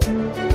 Thank you.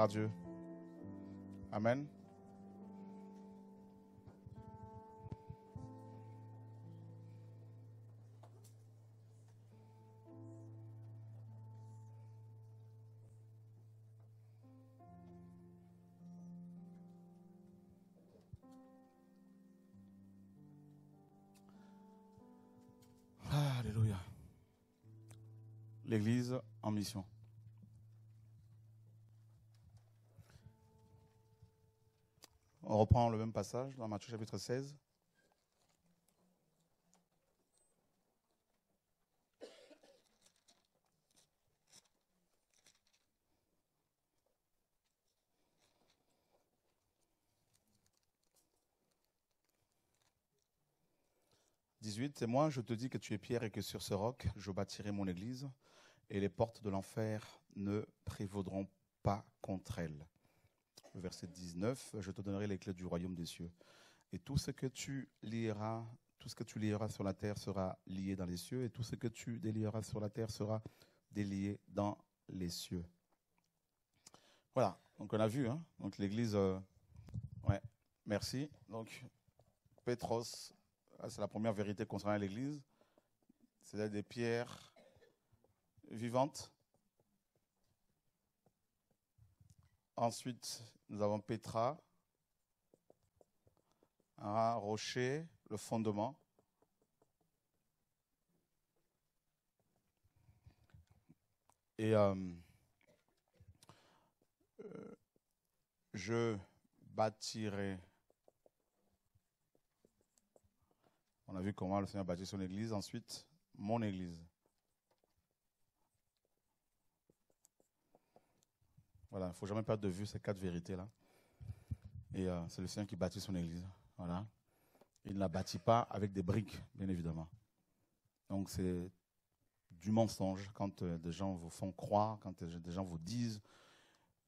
à Dieu. Amen. Alléluia. L'Église en mission. On reprend le même passage dans Matthieu chapitre 16. Et moi, je te dis que tu es pierre et que sur ce roc, je bâtirai mon église, et les portes de l'enfer ne prévaudront pas contre elle verset 19, je te donnerai les clés du royaume des cieux. Et tout ce que tu lieras, tout ce que tu lieras sur la terre sera lié dans les cieux, et tout ce que tu délieras sur la terre sera délié dans les cieux. Voilà, donc on a vu, hein. donc l'Église, euh, ouais, merci. Donc Pétros, ah, c'est la première vérité concernant l'Église, c'est des pierres vivantes. Ensuite, nous avons Petra, un rocher, le fondement. Et euh, euh, je bâtirai. On a vu comment le Seigneur bâtit son Église. Ensuite, mon Église. Voilà, il ne faut jamais perdre de vue ces quatre vérités-là. Et euh, c'est le Seigneur qui bâtit son Église. Voilà. Il ne la bâtit pas avec des briques, bien évidemment. Donc c'est du mensonge quand euh, des gens vous font croire, quand des gens vous disent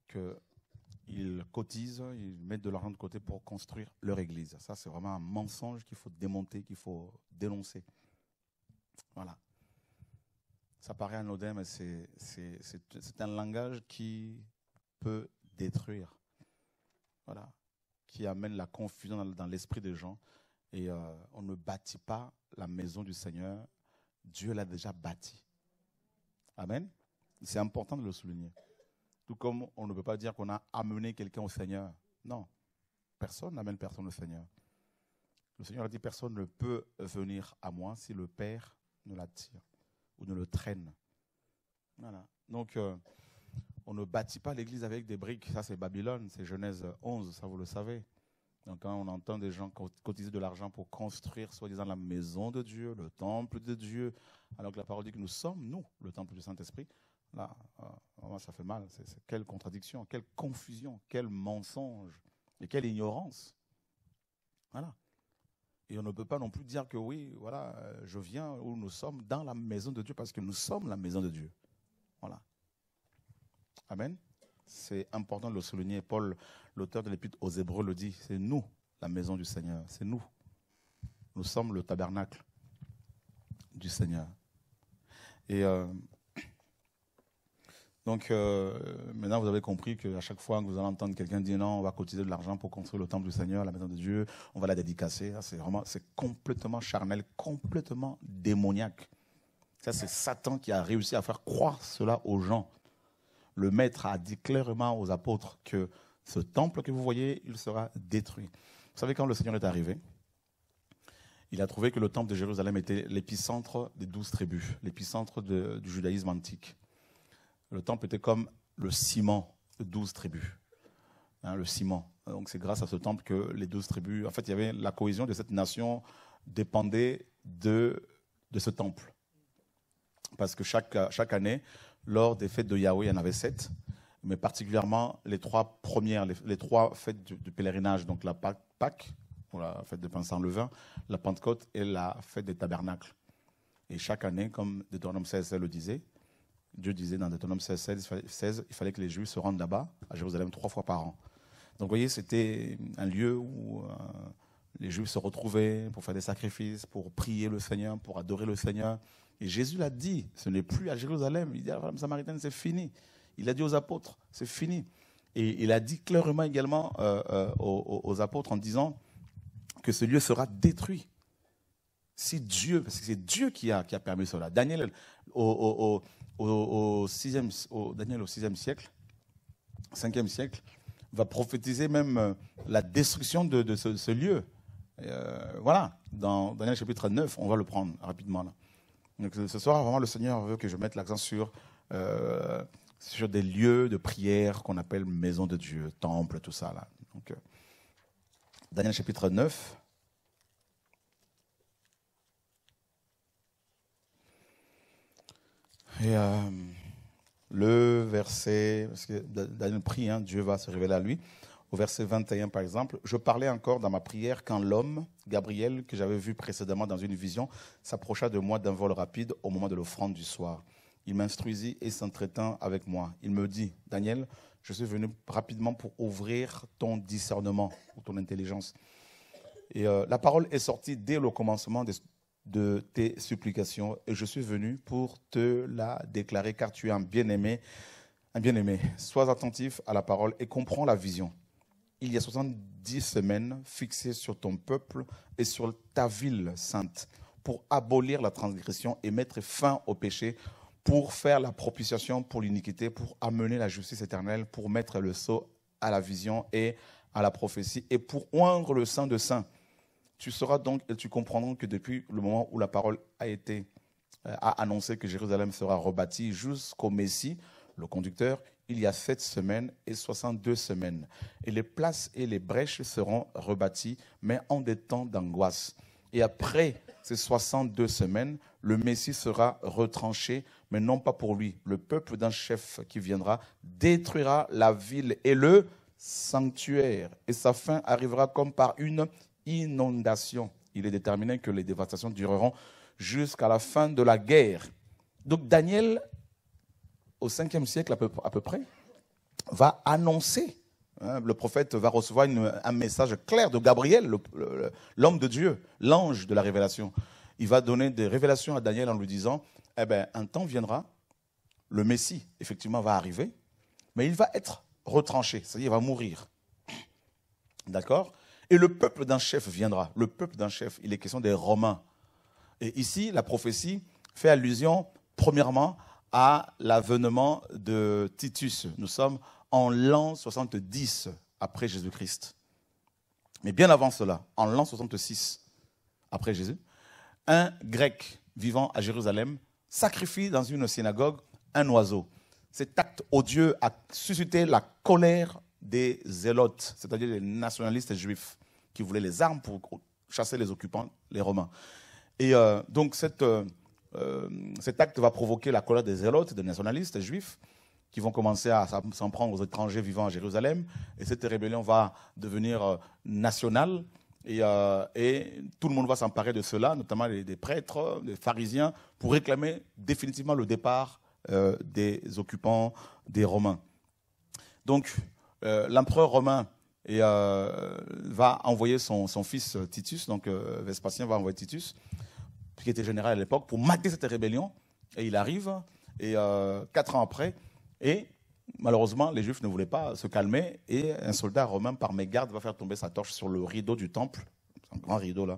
qu'ils cotisent, ils mettent de l'argent de côté pour construire leur Église. Ça, c'est vraiment un mensonge qu'il faut démonter, qu'il faut dénoncer. Voilà. Ça paraît anodin, mais c'est un langage qui peut détruire. Voilà. Qui amène la confusion dans, l'esprit des gens. Et euh, on ne bâtit pas la maison du Seigneur. Dieu l'a déjà bâtie. Amen. C'est important de le souligner. Tout comme on ne peut pas dire qu'on a amené quelqu'un au Seigneur. Non. Personne n'amène personne au Seigneur. Le Seigneur a dit, personne ne peut venir à moi si le Père ne l'attire ou ne le traîne. Voilà. Donc, euh, on ne bâtit pas l'église avec des briques. Ça, c'est Babylone, c'est Genèse 11, ça vous le savez. Donc, quand hein, on entend des gens cotiser de l'argent pour construire, soi-disant, la maison de Dieu, le temple de Dieu, alors que la parole dit que nous sommes, nous, le temple du Saint-Esprit. Là, euh, ça fait mal. c'est quelle contradiction, quelle confusion, quel mensonge et quelle ignorance. Voilà. Et on ne peut pas non plus dire que oui, voilà, euh, je viens où nous sommes dans la maison de Dieu parce que nous sommes la maison de Dieu. Amen. C'est important de le souligner. Paul, l'auteur de l'épître aux Hébreux, le dit. C'est nous, la maison du Seigneur. C'est nous. Nous sommes le tabernacle du Seigneur. Et euh, donc, euh, maintenant, vous avez compris qu'à chaque fois que vous allez entendre quelqu'un dire non, on va cotiser de l'argent pour construire le temple du Seigneur, la maison de Dieu, on va la dédicacer. C'est c'est complètement charnel, complètement démoniaque. Ça, c'est Satan qui a réussi à faire croire cela aux gens le maître a dit clairement aux apôtres que ce temple que vous voyez, il sera détruit. Vous savez, quand le Seigneur est arrivé, il a trouvé que le temple de Jérusalem était l'épicentre des douze tribus, l'épicentre du judaïsme antique. Le temple était comme le ciment de douze tribus. Hein, le ciment. Donc c'est grâce à ce temple que les douze tribus, en fait, il y avait la cohésion de cette nation dépendait de, de ce temple. Parce que chaque année, lors des fêtes de Yahweh, il y en avait sept, mais particulièrement les trois premières, les, trois fêtes du, pèlerinage, donc la Pâque, ou la fête de pain le levain, la Pentecôte et la fête des tabernacles. Et chaque année, comme Deutéronome 16 le disait, Dieu disait dans Deutéronome 16, il fallait que les Juifs se rendent là-bas, à Jérusalem, trois fois par an. Donc vous voyez, c'était un lieu où euh, les Juifs se retrouvaient pour faire des sacrifices, pour prier le Seigneur, pour adorer le Seigneur, et Jésus l'a dit, ce n'est plus à Jérusalem. Il dit à la femme samaritaine, c'est fini. Il a dit aux apôtres, c'est fini. Et il a dit clairement également euh, euh, aux, apôtres en disant que ce lieu sera détruit. Si Dieu, parce que c'est Dieu qui a, permis cela. Daniel au, sixième, 6e siècle, 5e siècle, va prophétiser même euh, la destruction de, ce, lieu. voilà, dans Daniel chapitre 9, on va le prendre rapidement là. Donc ce soir, vraiment, le Seigneur veut que je mette l'accent sur, euh, sur des lieux de prière qu'on appelle maison de Dieu, temple, tout ça. Là. Euh, Daniel chapitre 9. Et euh, le verset, parce que Daniel prie, hein, Dieu va se révéler à lui au verset 21 par exemple, je parlais encore dans ma prière quand l'homme, Gabriel, que j'avais vu précédemment dans une vision, s'approcha de moi d'un vol rapide au moment de l'offrande du soir. Il m'instruisit et s'entretint avec moi. Il me dit, Daniel, je suis venu rapidement pour ouvrir ton discernement ou ton intelligence. Et euh, la parole est sortie dès le commencement de, de tes supplications et je suis venu pour te la déclarer car tu es un bien-aimé. Un bien-aimé, sois attentif à la parole et comprends la vision il y a 70 semaines fixées sur ton peuple et sur ta ville sainte pour abolir la transgression et mettre fin au péché, pour faire la propitiation pour l'iniquité, pour amener la justice éternelle, pour mettre le sceau à la vision et à la prophétie et pour oindre le sein de saint. Tu sauras donc et tu comprendras que depuis le moment où la parole a été euh, a annoncé que Jérusalem sera rebâtie jusqu'au Messie, le conducteur, il y a sept semaines et 62 semaines. Et les places et les brèches seront rebâties, mais en des temps d'angoisse. Et après ces 62 semaines, le Messie sera retranché, mais non pas pour lui. Le peuple d'un chef qui viendra détruira la ville et le sanctuaire. Et sa fin arrivera comme par une inondation. Il est déterminé que les dévastations dureront jusqu'à la fin de la guerre. Donc Daniel au 5e siècle à peu, près, va annoncer hein, le prophète va recevoir un message clair de Gabriel, l'homme de Dieu, l'ange de la révélation. Il va donner des révélations à Daniel en lui disant, eh bien, un temps viendra, le Messie, effectivement, va arriver, mais il va être retranché, c'est-à-dire il va mourir. D'accord Et le peuple d'un chef viendra, le peuple d'un chef, il est question des Romains. Et ici, la prophétie fait allusion, premièrement, à l'avènement de Titus. Nous sommes en l'an 70 après Jésus-Christ. Mais bien avant cela, en l'an 66 après Jésus, un grec vivant à Jérusalem sacrifie dans une synagogue un oiseau. Cet acte odieux a suscité la colère des zélotes, c'est-à-dire des nationalistes juifs qui voulaient les armes pour chasser les occupants, les Romains. Et euh, donc cette, euh, euh, cet acte va provoquer la colère des zélotes, des nationalistes juifs, qui vont commencer à s'en prendre aux étrangers vivant à Jérusalem. Et cette rébellion va devenir euh, nationale. Euh, et, tout le monde va s'emparer de cela, notamment des prêtres, des pharisiens, pour réclamer définitivement le départ des occupants des Romains. Donc, l'empereur romain va envoyer son, son, fils Titus, donc Vespasien va envoyer Titus, qui était général à l'époque, pour mater cette rébellion. Et il arrive, et euh, quatre ans après, et malheureusement, les Juifs ne voulaient pas se calmer, et un soldat romain, par mégarde, va faire tomber sa torche sur le rideau du temple, un grand rideau là,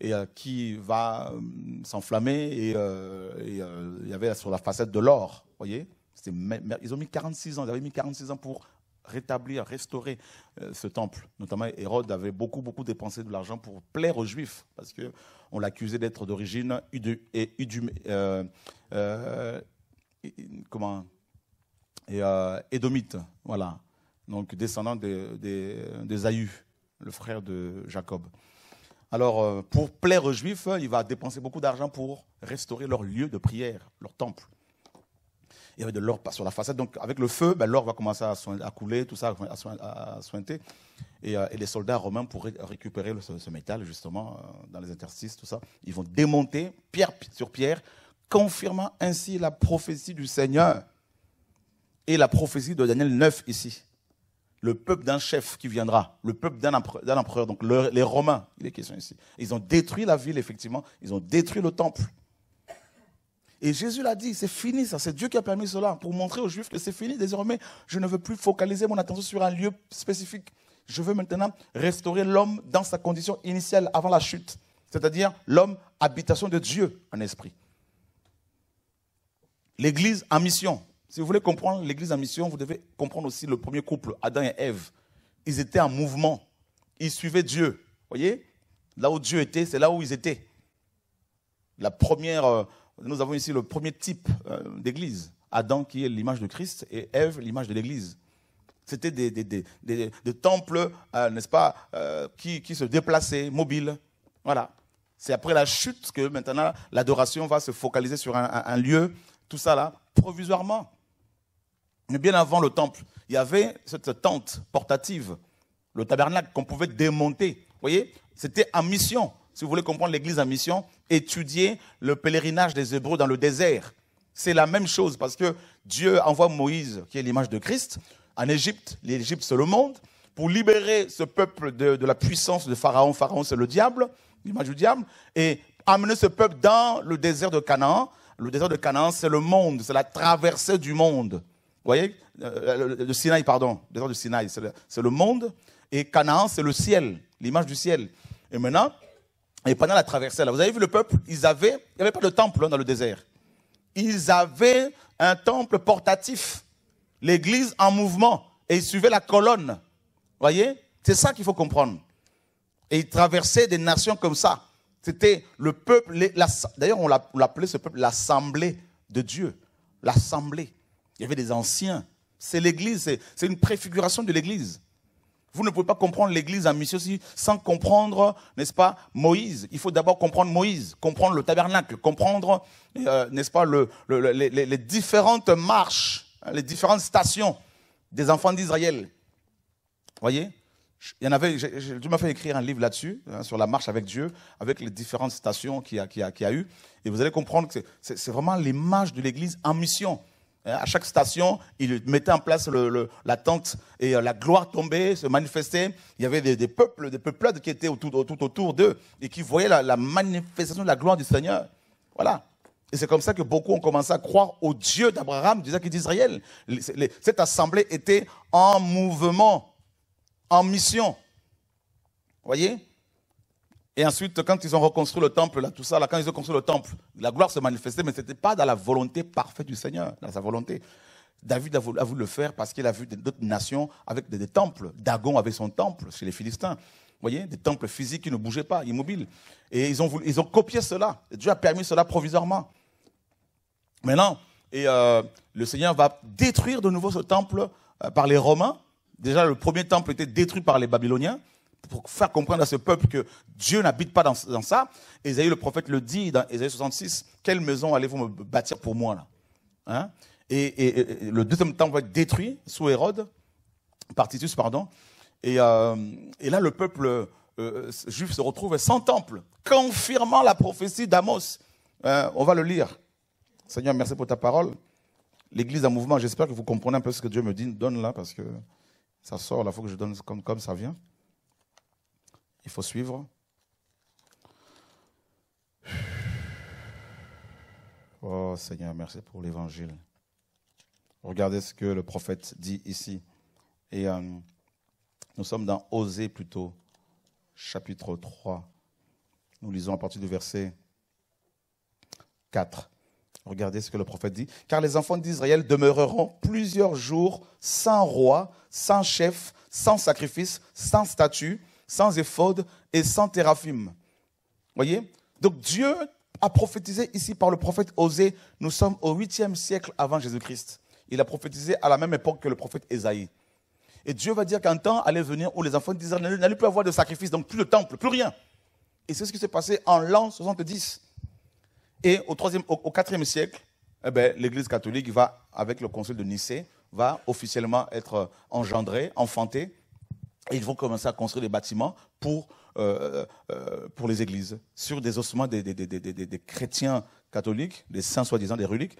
et euh, qui va euh, s'enflammer, et il y avait sur la facette de l'or, vous voyez ils ont mis 46 ans, ils avaient mis 46 ans pour rétablir, restaurer euh, ce temple. Notamment, Hérode avait beaucoup, beaucoup dépensé de l'argent pour plaire aux Juifs, parce qu'on l'accusait d'être d'origine et, euh, euh, comment édomite, voilà. Donc descendant des, des le frère de Jacob. Alors, pour plaire aux Juifs, il va dépenser beaucoup d'argent pour restaurer leur lieu de prière, leur temple il y avait de l'or sur la façade. Donc, avec le feu, ben, l'or va commencer à, à, couler, tout ça, à, sointer. Euh, et, les soldats romains, pourraient récupérer ce, métal, justement, euh, dans les interstices, tout ça, ils vont démonter pierre sur pierre, confirmant ainsi la prophétie du Seigneur et la prophétie de Daniel 9 ici. Le peuple d'un chef qui viendra, le peuple d'un empereur, donc les Romains, il est question ici. Ils ont détruit la ville, effectivement, ils ont détruit le temple. Et Jésus l'a dit, c'est fini ça, c'est Dieu qui a permis cela pour montrer aux Juifs que c'est fini. Désormais, je ne veux plus focaliser mon attention sur un lieu spécifique. Je veux maintenant restaurer l'homme dans sa condition initiale avant la chute, c'est-à-dire l'homme habitation de Dieu en esprit. L'Église en mission. Si vous voulez comprendre l'Église en mission, vous devez comprendre aussi le premier couple, Adam et Ève. Ils étaient en mouvement, ils suivaient Dieu. Vous Voyez, là où Dieu était, c'est là où ils étaient. La première euh, nous avons ici le premier type euh, d'église. Adam qui est l'image de Christ et Ève l'image de l'église. C'était des, temples, euh, n'est-ce pas, euh, qui, se déplaçaient, mobiles. Voilà. C'est après la chute que maintenant l'adoration va se focaliser sur un, un, lieu, tout ça là, provisoirement. Mais bien avant le temple, il y avait cette tente portative, le tabernacle qu'on pouvait démonter. Vous voyez, c'était en mission. Si vous voulez comprendre l'église en mission, étudier le pèlerinage des Hébreux dans le désert. C'est la même chose parce que Dieu envoie Moïse, qui est l'image de Christ, en Égypte. L'Égypte, c'est le monde. Pour libérer ce peuple de, la puissance de Pharaon. Pharaon, c'est le diable, l'image du diable. Et amener ce peuple dans le désert de Canaan. Le désert de Canaan, c'est le monde, c'est la traversée du monde. Vous voyez euh, Le Sinaï, pardon. Le désert du Sinaï, c'est le monde. Et Canaan, c'est le ciel, l'image du ciel. Et maintenant, et pendant la traversée, vous avez vu le peuple, ils avaient, il n'y avait pas de temple hein, dans le désert. Ils avaient un temple portatif, l'église en mouvement, et ils suivaient la colonne. voyez C'est ça qu'il faut comprendre. Et ils traversaient des nations comme ça. C'était le peuple, d'ailleurs on l'appelait ce peuple l'assemblée de Dieu. L'assemblée. Il y avait des anciens. C'est l'église, c'est une préfiguration de l'église. Vous ne pouvez pas comprendre l'Église en mission sans comprendre, n'est-ce pas, Moïse. Il faut d'abord comprendre Moïse, comprendre le tabernacle, comprendre, euh, n'est-ce pas, les, différentes marches, hein, les différentes stations des enfants d'Israël. Voyez il y en avait, tu m'as fait écrire un livre là-dessus, hein, sur la marche avec Dieu, avec les différentes stations qu'il y a, eu. Et vous allez comprendre que c'est, c'est vraiment l'image de l'Église en mission. Hein, à chaque station, il mettait en place le, la tente et euh, la gloire tombait, se manifestait. Il y avait des, peuples, des peuplades qui étaient tout autour, d'eux et qui voyaient la, manifestation de la gloire du Seigneur. Voilà. Et c'est comme ça que beaucoup ont commencé à croire au Dieu d'Abraham, du d'Israël. Cette assemblée était en mouvement, en mission. Vous voyez et ensuite, quand ils ont reconstruit le temple, là, tout ça, là, quand ils ont construit le temple, la gloire se manifestait, mais ce n'était pas dans la volonté parfaite du Seigneur, dans sa volonté. David a voulu, le faire parce qu'il a vu d'autres nations avec des, temples. Dagon avait son temple chez les Philistins. Vous voyez, des temples physiques qui ne bougeaient pas, immobiles. Et ils ont, ils ont copié cela. Dieu a permis cela provisoirement. Maintenant, et euh, le Seigneur va détruire de nouveau ce temple euh, par les Romains. Déjà, le premier temple était détruit par les Babyloniens pour faire comprendre à ce peuple que Dieu n'habite pas dans, ça, Esaïe le prophète le dit dans Esaïe 66, quelle maison allez-vous me bâtir pour moi là hein? et, le deuxième temple va être détruit sous Hérode, partitus pardon. Et, euh, et là, le peuple euh, euh, juif se retrouve sans temple, confirmant la prophétie d'Amos. on va le lire. Seigneur, merci pour ta parole. L'Église en mouvement, j'espère que vous comprenez un peu ce que Dieu me dit, donne là, parce que ça sort, La fois que je donne comme, comme ça vient. Il faut suivre. Oh Seigneur, merci pour l'évangile. Regardez ce que le prophète dit ici. Et euh, nous sommes dans Osée plutôt, chapitre 3. Nous lisons à partir du verset 4. Regardez ce que le prophète dit. Car les enfants d'Israël demeureront plusieurs jours sans roi, sans chef, sans sacrifice, sans statut sans éphode et sans Vous Voyez Donc Dieu a prophétisé ici par le prophète Osée. Nous sommes au 8e siècle avant Jésus-Christ. Il a prophétisé à la même époque que le prophète isaïe Et Dieu va dire qu'un temps allait venir où les enfants d'Israël n'allaient plus avoir de sacrifice, donc plus de temple, plus rien. Et c'est ce qui s'est passé en l'an 70. Et au, 4 au, quatrième siècle, eh ben, l'Église catholique va, avec le concile de Nicée, va officiellement être euh, engendrée, enfantée ils vont commencer à construire des bâtiments pour, euh, euh, euh, pour les églises, sur des ossements des, des, des, des chrétiens catholiques, des saints soi-disant, des reliques.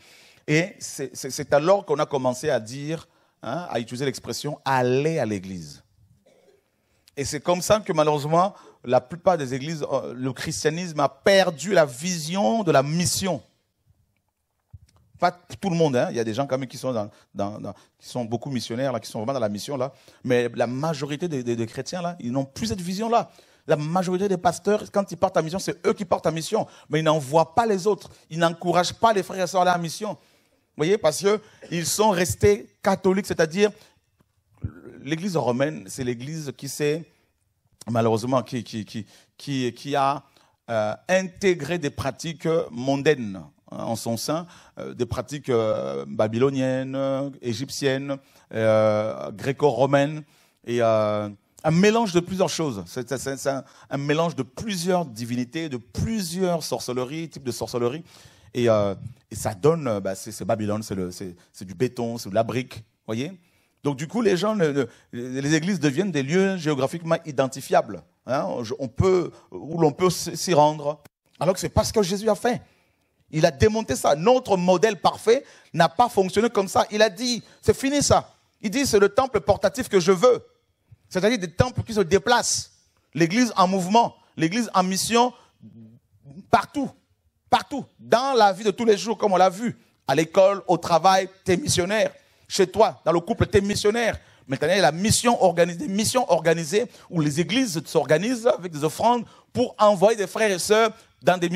Et c'est alors qu'on a commencé à dire, hein, à utiliser l'expression aller à l'église. Et c'est comme ça que malheureusement, la plupart des églises, le christianisme a perdu la vision de la mission. Pas tout le monde, hein. il y a des gens quand même qui sont, dans, qui sont beaucoup missionnaires, là, qui sont vraiment dans la mission, là. mais la majorité des, chrétiens, là, ils n'ont plus cette vision-là. La majorité des pasteurs, quand ils partent à mission, c'est eux qui partent à mission, mais ils n'envoient pas les autres, ils n'encouragent pas les frères et sœurs à la mission. Vous voyez, parce qu'ils sont restés catholiques, c'est-à-dire l'église romaine, c'est l'église qui s'est, malheureusement, qui, a euh, intégré des pratiques mondaines. Hein, en son sein euh, des pratiques euh, babyloniennes, euh, égyptiennes, gréco-romaines et un mélange de plusieurs choses. C'est un, mélange de plusieurs divinités, de plusieurs sorcelleries, types de sorcelleries. Et, ça donne, bah, c'est Babylone, c'est du béton, c'est de la brique, voyez Donc du coup, les gens, les églises deviennent des lieux géographiquement identifiables, hein. on peut, où l'on peut s'y rendre, alors que c'est pas ce que Jésus a fait. Il a démonté ça. Notre modèle parfait n'a pas fonctionné comme ça. Il a dit, c'est fini ça. Il dit, c'est le temple portatif que je veux. C'est-à-dire des temples qui se déplacent. L'église en mouvement, l'église en mission, partout, partout, dans la vie de tous les jours, comme on l'a vu, à l'école, au travail, t'es missionnaire chez toi, dans le couple, tu es missionnaire. Maintenant, il y a la mission organisée, mission organisée où les églises s'organisent avec des offrandes pour envoyer des frères et sœurs dans des,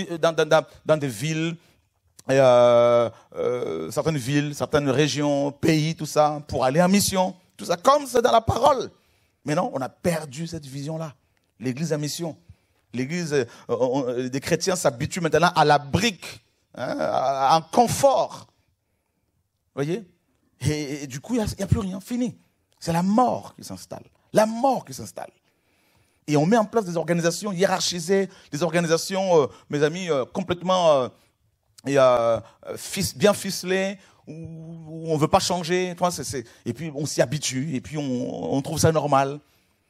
villes, euh, euh, certaines villes, certaines régions, pays, tout ça, pour aller en mission. Tout ça, comme c'est dans la parole. Mais non, on a perdu cette vision-là. L'église à mission. L'église, euh, des chrétiens s'habituent maintenant à la brique, hein, à, un confort. Vous voyez et, du coup, il n'y a, plus rien, fini. C'est la mort qui s'installe. La mort qui s'installe. Et on met en place des organisations hiérarchisées, des organisations, euh, mes amis, euh, complètement euh, bien ficelées, où, on ne veut pas changer. Et puis on s'y habitue, et puis on, trouve ça normal.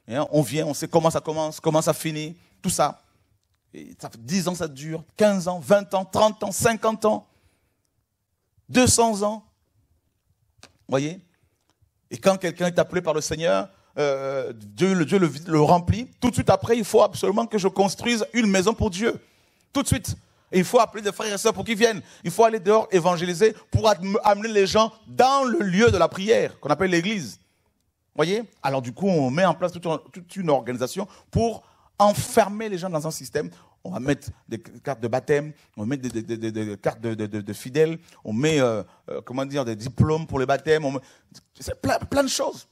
Hein, on vient, on sait comment ça commence, comment ça finit, tout ça. 10 ans, ça dure, 15 ans, 20 ans, 30 ans, 50 ans, 200 ans voyez Et quand quelqu'un est appelé par le Seigneur, euh, Dieu, le, remplit. Tout de suite après, il faut absolument que je construise une maison pour Dieu. Tout de suite. Et il faut appeler des frères et sœurs pour qu'ils viennent. Il faut aller dehors évangéliser pour amener les gens dans le lieu de la prière, qu'on appelle l'église. Voyez Alors du coup, on met en place toute une organisation pour enfermer les gens dans un système on va mettre des cartes de baptême, on met des, cartes de, fidèles, on met euh, euh, comment dire, des diplômes pour les baptêmes, on met... c'est plein, de choses.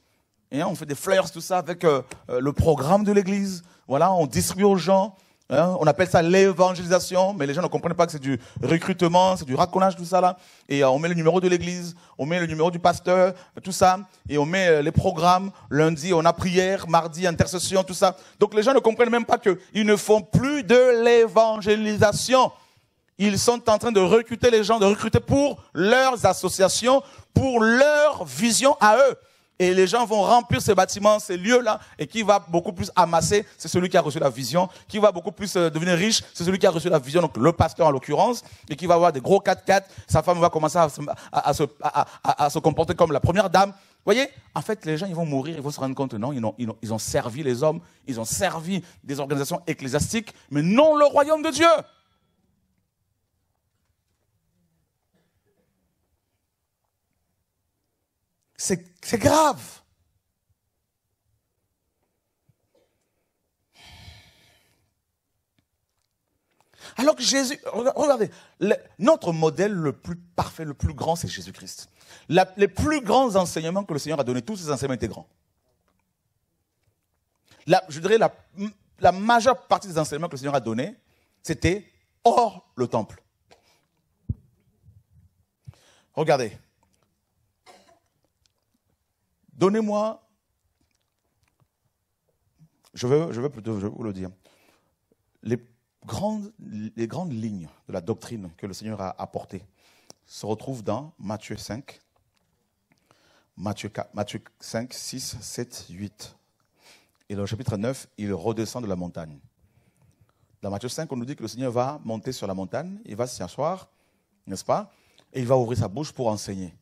Et on fait des flyers, tout ça, avec euh, le programme de l'Église. Voilà, on distribue aux gens. Hein? on appelle ça l'évangélisation, mais les gens ne comprennent pas que c'est du recrutement, c'est du raconnage, tout ça là. Et euh, on met le numéro de l'église, on met le numéro du pasteur, tout ça, et on met euh, les programmes. Lundi, on a prière, mardi, intercession, tout ça. Donc les gens ne comprennent même pas qu'ils ne font plus de l'évangélisation. Ils sont en train de recruter les gens, de recruter pour leurs associations, pour leur vision à eux et les gens vont remplir ces bâtiments, ces lieux-là, et qui va beaucoup plus amasser, c'est celui qui a reçu la vision, qui va beaucoup plus euh, devenir riche, c'est celui qui a reçu la vision, donc le pasteur en l'occurrence, et qui va avoir des gros 4x4, sa femme va commencer à se, comporter comme la première dame. Vous voyez, en fait, les gens, ils vont mourir, ils vont se rendre compte, non, ils ont, ils ont, ils ont servi les hommes, ils ont servi des organisations ecclésiastiques, mais non le royaume de Dieu. C'est grave. Alors que Jésus, regardez, notre modèle le plus parfait, le plus grand, c'est Jésus-Christ. Les plus grands enseignements que le Seigneur a donnés, tous ces enseignements étaient grands. je dirais la majeure partie des enseignements que le Seigneur a donnés, c'était hors le temple. Regardez, Donnez-moi, je veux, je veux plutôt vous le dire, les grandes, les grandes lignes de la doctrine que le Seigneur a apportée se retrouvent dans Matthieu 5, Matthieu, Matthieu 5, 6, 7, 8. Et dans le chapitre 9, il redescend de la montagne. Dans Matthieu 5, on nous dit que le Seigneur va monter sur la montagne, il va s'y asseoir, n'est-ce pas Et il va ouvrir sa bouche pour enseigner.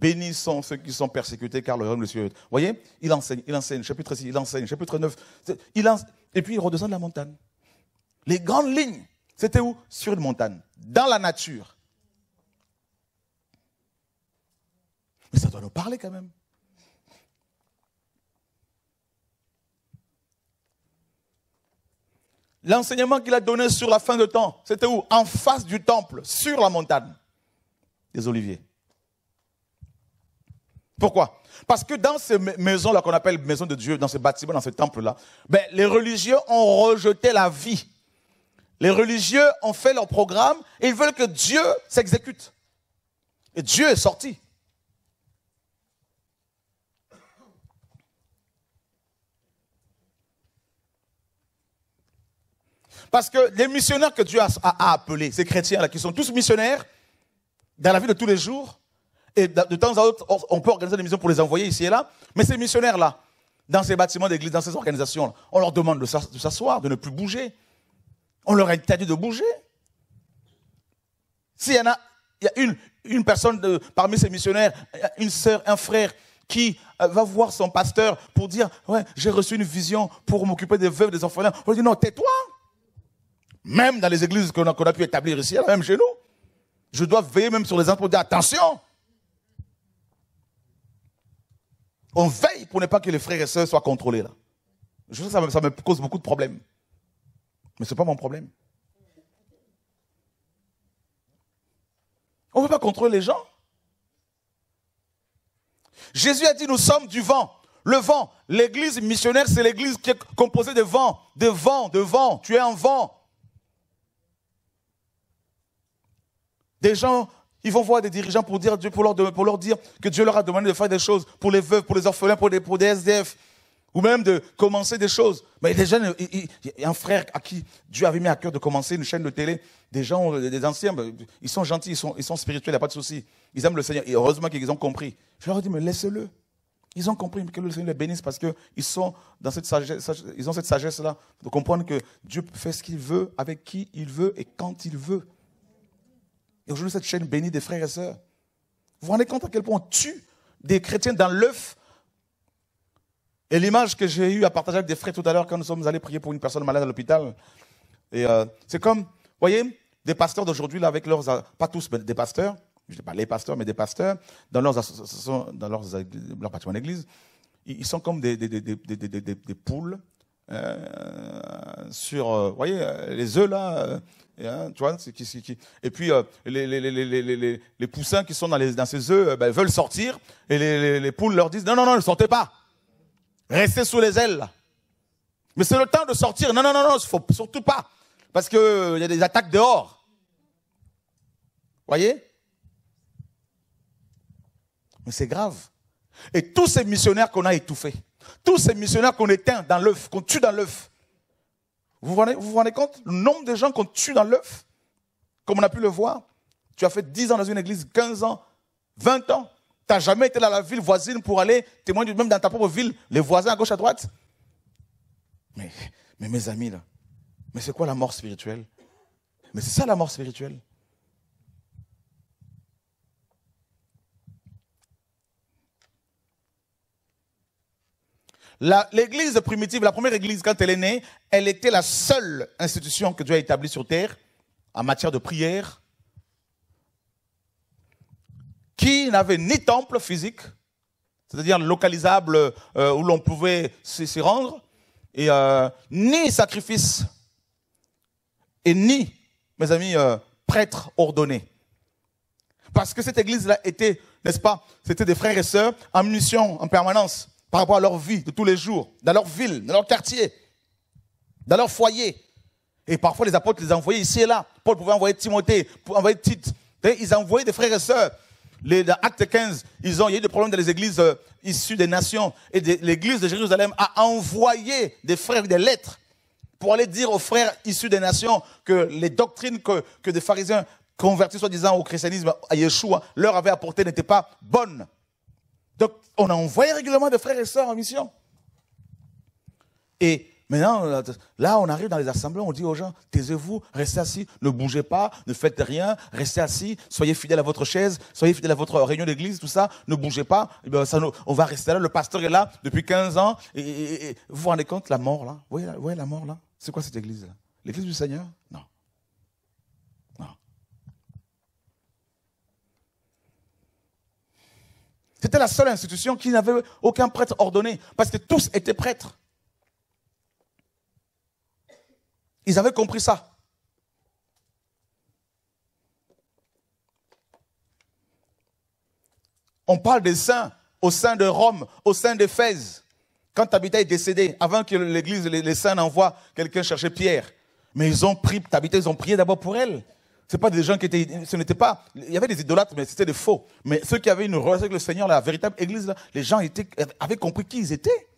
Bénis sont ceux qui sont persécutés, car le royaume le Dieu. Vous voyez Il enseigne, il enseigne, chapitre 6, il enseigne, chapitre 9. Et puis il redescend de la montagne. Les grandes lignes, c'était où Sur une montagne, dans la nature. Mais ça doit nous parler quand même. L'enseignement qu'il a donné sur la fin de temps, c'était où En face du temple, sur la montagne des oliviers. Pourquoi Parce que dans ces maisons-là qu'on appelle maison de Dieu, dans ces bâtiments, dans ces temples-là, ben, les religieux ont rejeté la vie. Les religieux ont fait leur programme et ils veulent que Dieu s'exécute. Et Dieu est sorti. Parce que les missionnaires que Dieu a, appelés, ces chrétiens-là, qui sont tous missionnaires, dans la vie de tous les jours, et de temps à autre, on peut organiser des missions pour les envoyer ici et là. Mais ces missionnaires-là, dans ces bâtiments d'église, dans ces organisations, on leur demande de s'asseoir, de ne plus bouger. On leur a interdit de bouger. S'il y en a, y a une, personne de, parmi ces missionnaires, une sœur, un frère qui euh, va voir son pasteur pour dire Ouais, j'ai reçu une vision pour m'occuper des veuves, des orphelins. On lui dit Non, tais-toi. Même dans les églises qu'on a, pu établir ici, même chez nous, je dois veiller même sur les entreprises. Attention, On veille pour ne pas que les frères et sœurs soient contrôlés là. Je sais que ça me, ça me cause beaucoup de problèmes. Mais ce n'est pas mon problème. On ne peut pas contrôler les gens. Jésus a dit, nous sommes du vent. Le vent, l'église missionnaire, c'est l'église qui est composée de vent, de vent, de vent. Tu es un vent. Des gens ils vont voir des dirigeants pour, dire, Dieu, pour, leur, dire que Dieu leur a demandé de faire des choses pour les veuves, pour les orphelins, pour des, SDF, ou même de commencer des choses. Mais des il, y a un frère à qui Dieu avait mis à cœur de commencer une chaîne de télé, des gens, des anciens, ben, ils sont gentils, ils sont, spirituels, il n'y a pas de souci. Ils aiment le Seigneur. Et heureusement qu'ils ont compris. Je leur ai dit, mais laissez-le. Ils ont compris que le Seigneur les bénisse parce qu'ils sont dans cette sagesse, ils ont cette sagesse-là de comprendre que Dieu fait ce qu'il veut, avec qui il veut et quand il veut. Et aujourd'hui, cette chaîne bénit des frères et sœurs. Vous vous rendez compte à quel point on tue des chrétiens dans l'œuf Et l'image que j'ai eue à partager avec des frères tout à l'heure quand nous sommes allés prier pour une personne malade à l'hôpital, euh, c'est comme, vous voyez, des pasteurs d'aujourd'hui, là, avec leurs, euh, pas tous, mais des pasteurs, je ne dis pas les pasteurs, mais des pasteurs, dans leurs associations, dans leurs, église, ils sont comme des, des poules euh, sur, euh, voyez, euh, les œufs là. Hein, tu vois, qui, et puis les, les, poussins qui sont dans, ces œufs ben, veulent sortir et les, poules leur disent non, non, non, ne sortez pas. Restez sous les ailes. Mais c'est le temps de sortir. Non, non, non, non, faut surtout pas. Parce qu'il y a des attaques dehors. Voyez Mais c'est grave. Et tous ces missionnaires qu'on a étouffés, tous ces missionnaires qu'on éteint dans l'œuf, qu'on tue dans l'œuf. Vous vous, rendez, compte Le nombre de gens qu'on tue dans l'œuf, comme on a pu le voir. Tu as fait 10 ans dans une église, 15 ans, 20 ans. Tu n'as jamais été dans la ville voisine pour aller témoigner, même dans ta propre ville, les voisins à gauche, à droite. Mais, mais mes amis, là, mais c'est quoi la mort spirituelle Mais c'est ça la mort spirituelle. L'église primitive, la première église, quand elle est née, elle était la seule institution que Dieu a établie sur terre en matière de prière qui n'avait ni temple physique, c'est-à-dire localisable euh, où l'on pouvait s'y rendre, et euh, ni sacrifice, et ni, mes amis, euh, prêtres ordonnés, Parce que cette église-là était, n'est-ce pas, c'était des frères et sœurs en munition en permanence par rapport à leur vie de tous les jours, dans leur ville, dans leur quartier, dans leur foyer. Et parfois, les apôtres les envoyaient ici et là. Paul pouvait envoyer Timothée, pour envoyer Tite. Ils envoyaient des frères et sœurs. dans Acte 15, ils ont, il y a eu des problèmes dans les églises euh, issues des nations. Et l'église de Jérusalem a envoyé des frères des lettres pour aller dire aux frères issus des nations que les doctrines que, que des pharisiens convertis soi-disant au christianisme, à Yeshua, leur avaient apportées n'étaient pas bonnes. Donc, on a envoyé régulièrement des frères et sœurs en mission. Et maintenant, là, on arrive dans les assemblées, on dit aux gens, taisez-vous, restez assis, ne bougez pas, ne faites rien, restez assis, soyez fidèles à votre chaise, soyez fidèles à votre réunion d'église, tout ça, ne bougez pas, eh ça, on va rester là, le pasteur est là depuis 15 ans, et, vous vous rendez compte, la mort là, vous voyez, voyez la mort là C'est quoi cette église là L'église du Seigneur Non. C'était la seule institution qui n'avait aucun prêtre ordonné, parce que tous étaient prêtres. Ils avaient compris ça. On parle des saints au sein de Rome, au sein d'Éphèse. Quand Tabitha est décédée, avant que l'Église, les saints n'envoient quelqu'un chercher Pierre. Mais ils ont pris Tabitha, ils ont prié d'abord pour elle. C'est pas des gens qui étaient, ce n'était pas, il y avait des idolâtres, mais c'était des faux. Mais ceux qui avaient une relation avec le Seigneur, la véritable Église, les gens avaient compris qui ils étaient.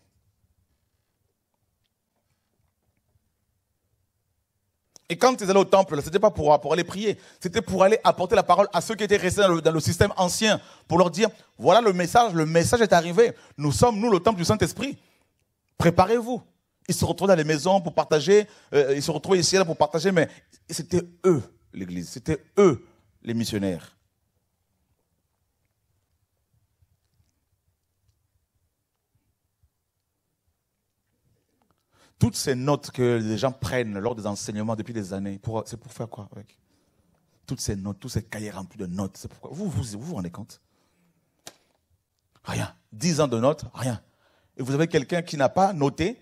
Et quand ils allaient au temple, ce n'était pas pour, aller prier, c'était pour aller apporter la parole à ceux qui étaient restés dans le, système ancien, pour leur dire, voilà le message, le message est arrivé, nous sommes, nous, le temple du Saint-Esprit, préparez-vous. Ils se retrouvaient dans les maisons pour partager, euh, ils se retrouvaient ici là pour partager, mais c'était eux l'Église. C'était eux, les missionnaires. Toutes ces notes que les gens prennent lors des enseignements depuis des années, c'est pour faire quoi avec Toutes ces notes, tous ces cahiers remplis de notes, c'est pourquoi vous, vous vous, vous rendez compte Rien. Dix ans de notes, rien. Et vous avez quelqu'un qui n'a pas noté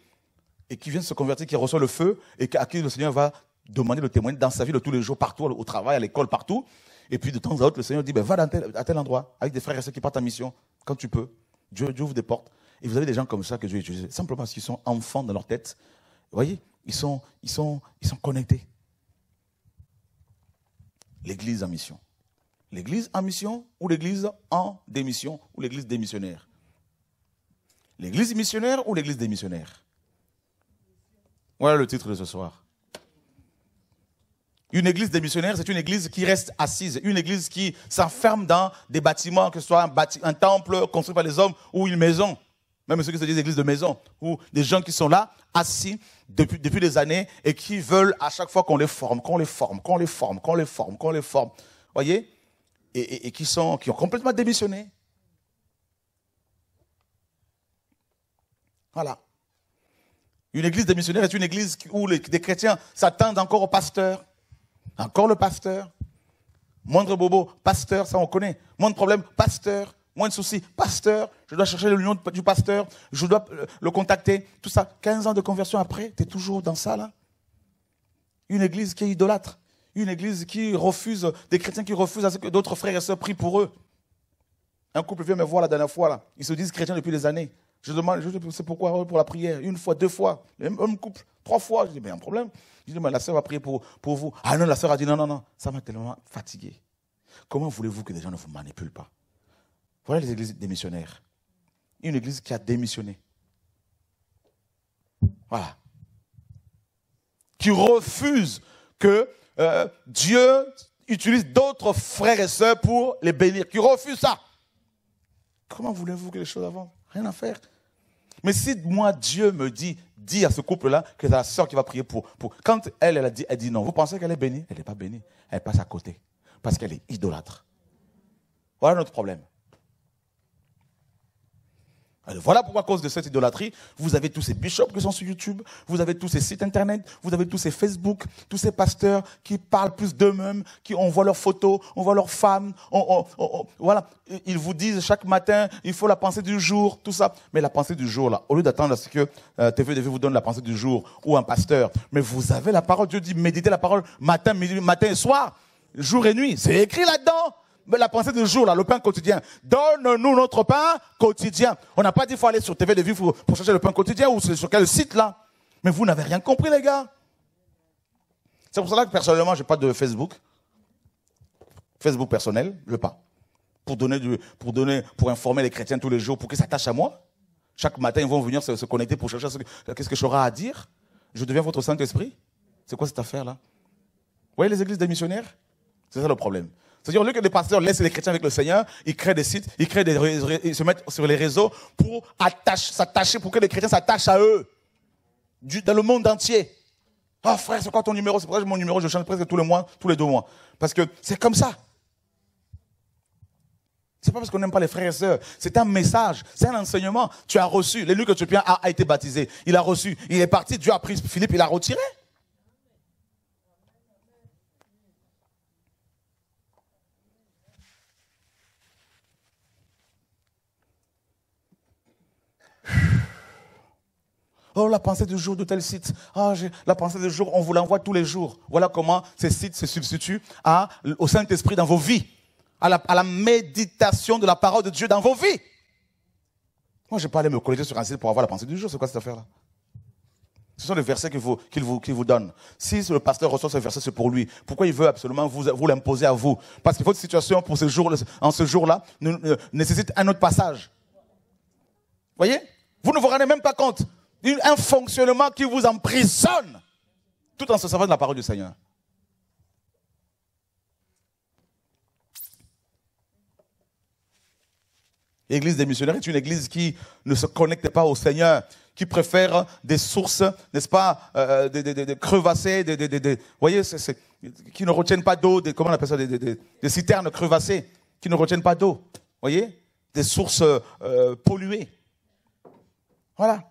et qui vient de se convertir, qui reçoit le feu et à qui le Seigneur va demander le témoignage dans sa vie de tous les jours, partout, au travail, à l'école, partout. Et puis de temps à autre, le Seigneur dit, ben, va à tel endroit, avec des frères et sœurs qui partent en mission, quand tu peux. Dieu, ouvre des portes. Et vous avez des gens comme ça que Dieu utilise, simplement parce qu'ils sont enfants dans leur tête. Vous voyez, ils sont, ils sont, ils sont connectés. L'Église en mission. L'Église en mission ou l'Église en démission ou l'Église démissionnaire. L'Église missionnaire ou l'Église démissionnaire. Voilà le titre de ce soir. Une église des missionnaires, c'est une église qui reste assise, une église qui s'enferme dans des bâtiments, que ce soit un, un temple construit par les hommes ou une maison. Même ceux qui se disent églises de maison, ou des gens qui sont là, assis depuis, depuis des années et qui veulent à chaque fois qu'on les forme, qu'on les forme, qu'on les forme, qu'on les forme, qu'on les forme. Voyez et, qui, sont, qui ont complètement démissionné. Voilà. Une église démissionnaire, missionnaires est une église où les, des chrétiens s'attendent encore aux pasteur. Encore le pasteur. Moindre bobo, pasteur, ça on connaît. de problème, pasteur. moins de soucis pasteur. Je dois chercher le nom du pasteur. Je dois euh, le contacter. Tout ça. 15 ans de conversion après, tu es toujours dans ça, là. Une église qui est idolâtre. Une église qui refuse, des chrétiens qui refusent à ce que d'autres frères et sœurs prient pour eux. Un couple vient me voir la dernière fois, là. Ils se disent chrétiens depuis des années. Je demande, je c'est pourquoi pour la prière, une fois, deux fois, un même couple, trois fois. Je dis, mais il y a un problème. Je dis, mais la sœur va prier pour, pour vous. Ah non, la sœur a dit, non, non, non, ça m'a tellement fatigué. Comment voulez-vous que les gens ne vous manipulent pas Voilà les églises démissionnaires. Une église qui a démissionné. Voilà. Qui refuse que euh, Dieu utilise d'autres frères et sœurs pour les bénir. Qui refuse ça. Comment voulez-vous que les choses avancent Rien à faire. Mais si moi, Dieu me dit, dis à ce couple-là que c'est la soeur qui va prier pour, pour. Quand elle, elle a dit, elle dit non. Vous pensez qu'elle est bénie Elle n'est pas bénie. Elle passe à côté. Parce qu'elle est idolâtre. Voilà notre problème voilà pourquoi, à cause de cette idolâtrie, vous avez tous ces bishops qui sont sur YouTube, vous avez tous ces sites internet, vous avez tous ces Facebook, tous ces pasteurs qui parlent plus d'eux-mêmes, qui on voit leurs photos, on voit leurs femmes, on, voilà, ils vous disent chaque matin, il faut la pensée du jour, tout ça. Mais la pensée du jour là, au lieu d'attendre à ce que euh, TVDV vous donne la pensée du jour ou un pasteur, mais vous avez la parole. Dieu dit méditez la parole matin, midi, matin et soir, jour et nuit. C'est écrit là-dedans la pensée du jour, là, le pain quotidien. Donne-nous notre pain quotidien. On n'a pas dit faut aller sur TV de vie pour, chercher le pain quotidien ou sur quel site là. Mais vous n'avez rien compris, les gars. C'est pour cela que personnellement, j'ai pas de Facebook. Facebook personnel, le pas. Pour donner du, pour donner, pour informer les chrétiens tous les jours, pour qu'ils s'attachent à moi. Chaque matin, ils vont venir se, connecter pour chercher qu'est-ce que j'aurai à dire. Je deviens votre Saint-Esprit. C'est quoi cette affaire là? Vous voyez les églises des missionnaires? C'est ça le problème. C'est-à-dire, au lieu que les pasteurs laissent les chrétiens avec le Seigneur, ils créent des sites, ils créent des, se mettent sur les réseaux pour s'attacher, pour que les chrétiens s'attachent à eux. dans le monde entier. Oh frère, c'est quoi ton numéro? C'est pour ça que mon numéro, je change presque tous les mois, tous les deux mois. Parce que c'est comme ça. C'est pas parce qu'on n'aime pas les frères et sœurs. C'est un message, c'est un enseignement. Tu as reçu. L'élu que tu viens a été baptisé. Il a reçu. Il est parti. Dieu a pris Philippe, il a retiré. Oh, la pensée du jour de tel site. Ah, la pensée du jour, on vous l'envoie tous les jours. Voilà comment ces sites se substituent à, au Saint-Esprit dans vos vies, à la, méditation de la parole de Dieu dans vos vies. Moi, je vais pas aller me coller sur un site pour avoir la pensée du jour. C'est quoi cette affaire-là Ce sont les versets qu'il vous, donne. Si le pasteur reçoit ce verset, c'est pour lui. Pourquoi il veut absolument vous, l'imposer à vous Parce que votre situation pour ce jour, en ce jour-là nécessite un autre passage. Voyez Vous ne vous rendez même pas compte un fonctionnement qui vous emprisonne, tout en se servant de la parole du Seigneur. L'église des missionnaires est une église qui ne se connecte pas au Seigneur, qui préfère des sources, n'est-ce pas, euh, euh, des, crevassées, voyez, qui ne retiennent pas d'eau, comment des, citernes crevassées, qui ne retiennent pas d'eau, voyez, des sources euh, polluées. Voilà.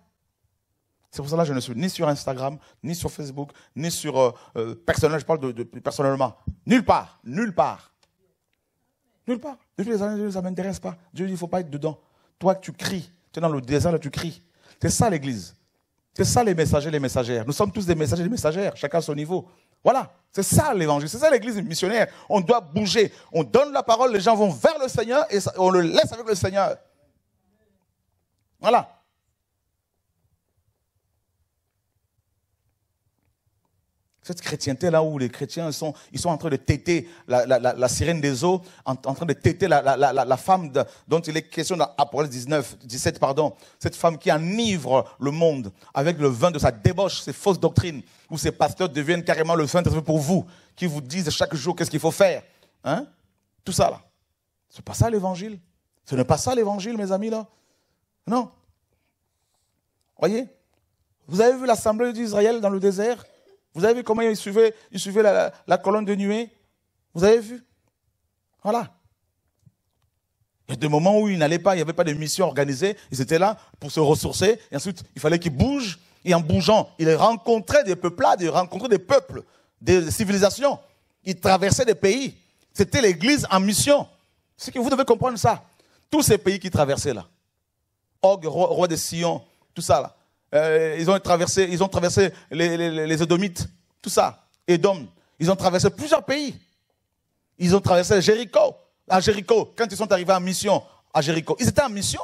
C'est pour ça que je ne suis ni sur Instagram, ni sur Facebook, ni sur euh, euh personnel, je parle de, personnellement. Nulle part, nulle part. Nulle part. Depuis les années, ça ne m'intéresse pas. Dieu dit, il ne faut pas être dedans. Toi, tu cries. Tu es dans le désert, là, tu cries. C'est ça l'église. C'est ça les messagers, les messagères. Nous sommes tous des messagers, des messagères, chacun à son niveau. Voilà, c'est ça l'évangile, c'est ça l'église missionnaire. On doit bouger, on donne la parole, les gens vont vers le Seigneur et on le laisse avec le Seigneur. Voilà, cette chrétienté là où les chrétiens sont, ils sont en train de téter la, sirène des eaux, en, train de téter la, femme dont il est question dans Apocalypse 19, 17, pardon, cette femme qui enivre le monde avec le vin de sa débauche, ses fausses doctrines, où ces pasteurs deviennent carrément le vin pour vous, qui vous disent chaque jour qu'est-ce qu'il faut faire. Hein Tout ça là. n'est pas ça l'évangile. Ce n'est pas ça l'évangile, mes amis là. Non. Voyez Vous avez vu l'assemblée d'Israël dans le désert vous avez vu comment ils suivaient la, colonne de nuée Vous avez vu Voilà. Il y a des moments où ils n'allaient pas, il n'y avait pas de mission organisée, ils étaient là pour se ressourcer, et ensuite il fallait qu'ils bougent, et en bougeant, ils rencontraient des peuplades, ils rencontraient des peuples, des civilisations, ils traversaient des pays. C'était l'Église en mission. C'est que vous devez comprendre ça. Tous ces pays qu'ils traversaient là, Og, roi de Sion, tout ça là, euh, ils ont traversé, ils ont traversé les, Edomites tout ça, Edom Ils ont traversé plusieurs pays. Ils ont traversé Jéricho, à Jéricho, quand ils sont arrivés en mission à Jéricho. Ils étaient en mission.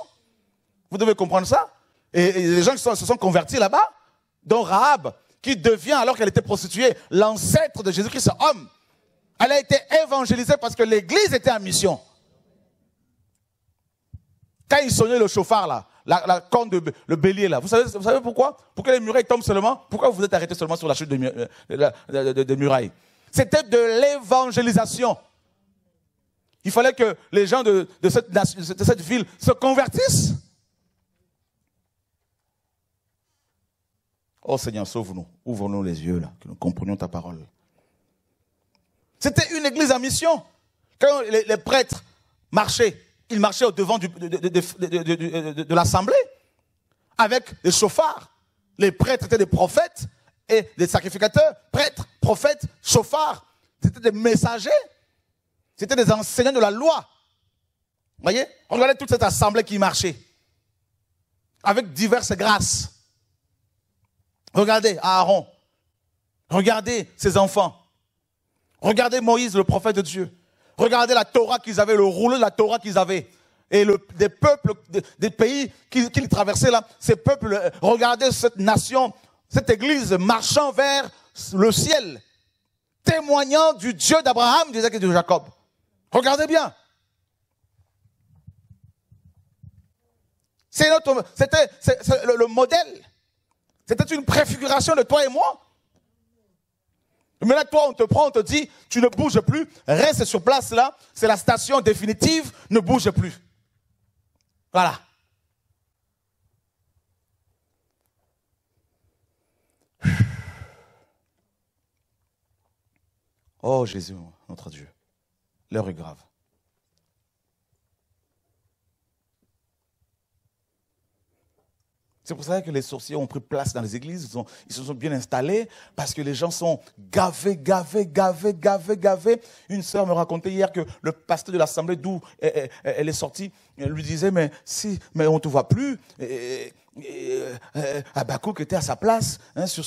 Vous devez comprendre ça. Et, les gens se sont convertis là-bas, dont Rahab, qui devient, alors qu'elle était prostituée, l'ancêtre de Jésus-Christ, homme. Elle a été évangélisée parce que l'église était en mission. Quand ils sonnaient le chauffard là, la, corne de le bélier là. Vous savez, vous savez pourquoi Pour les murailles tombent seulement. Pourquoi vous vous êtes arrêté seulement sur la chute des euh, murailles C'était de l'évangélisation. Il fallait que les gens de, cette, cette ville se convertissent. Oh Seigneur, sauve-nous. Ouvre-nous les yeux là, que nous comprenions ta parole. C'était une église à mission. Quand les prêtres marchaient, il marchait au devant de, l'assemblée avec des chauffards. Les prêtres étaient des prophètes et des sacrificateurs. Prêtres, prophètes, chauffards. C'était des messagers. C'était des enseignants de la loi. Vous voyez Regardez toute cette assemblée qui marchait. Avec diverses grâces. Regardez Aaron. Regardez ses enfants. Regardez Moïse, le prophète de Dieu. Regardez la Torah qu'ils avaient, le rouleau de la Torah qu'ils avaient. Et le, des peuples, des pays qu'ils traversaient là, ces peuples, euh, regardez cette nation, cette église marchant vers le ciel, témoignant du Dieu d'Abraham, d'Isaac et de Jacob. Regardez bien. C'est notre, c'était le modèle. C'était une préfiguration de toi et moi là, toi, on te prend, on te dit, tu ne bouges plus, reste sur place là, c'est la station définitive, ne bouge plus. Voilà. Oh Jésus, notre Dieu, l'heure est grave. C'est pour ça que les sorciers ont pris place dans les églises, ils, se sont bien installés, parce que les gens sont gavés, gavés, gavés, gavés, gavés. Une sœur me racontait hier que le pasteur de l'Assemblée, d'où elle, est sortie, lui disait, mais si, mais on ne te voit plus. Euh, Abakouk était à sa place, hein, sur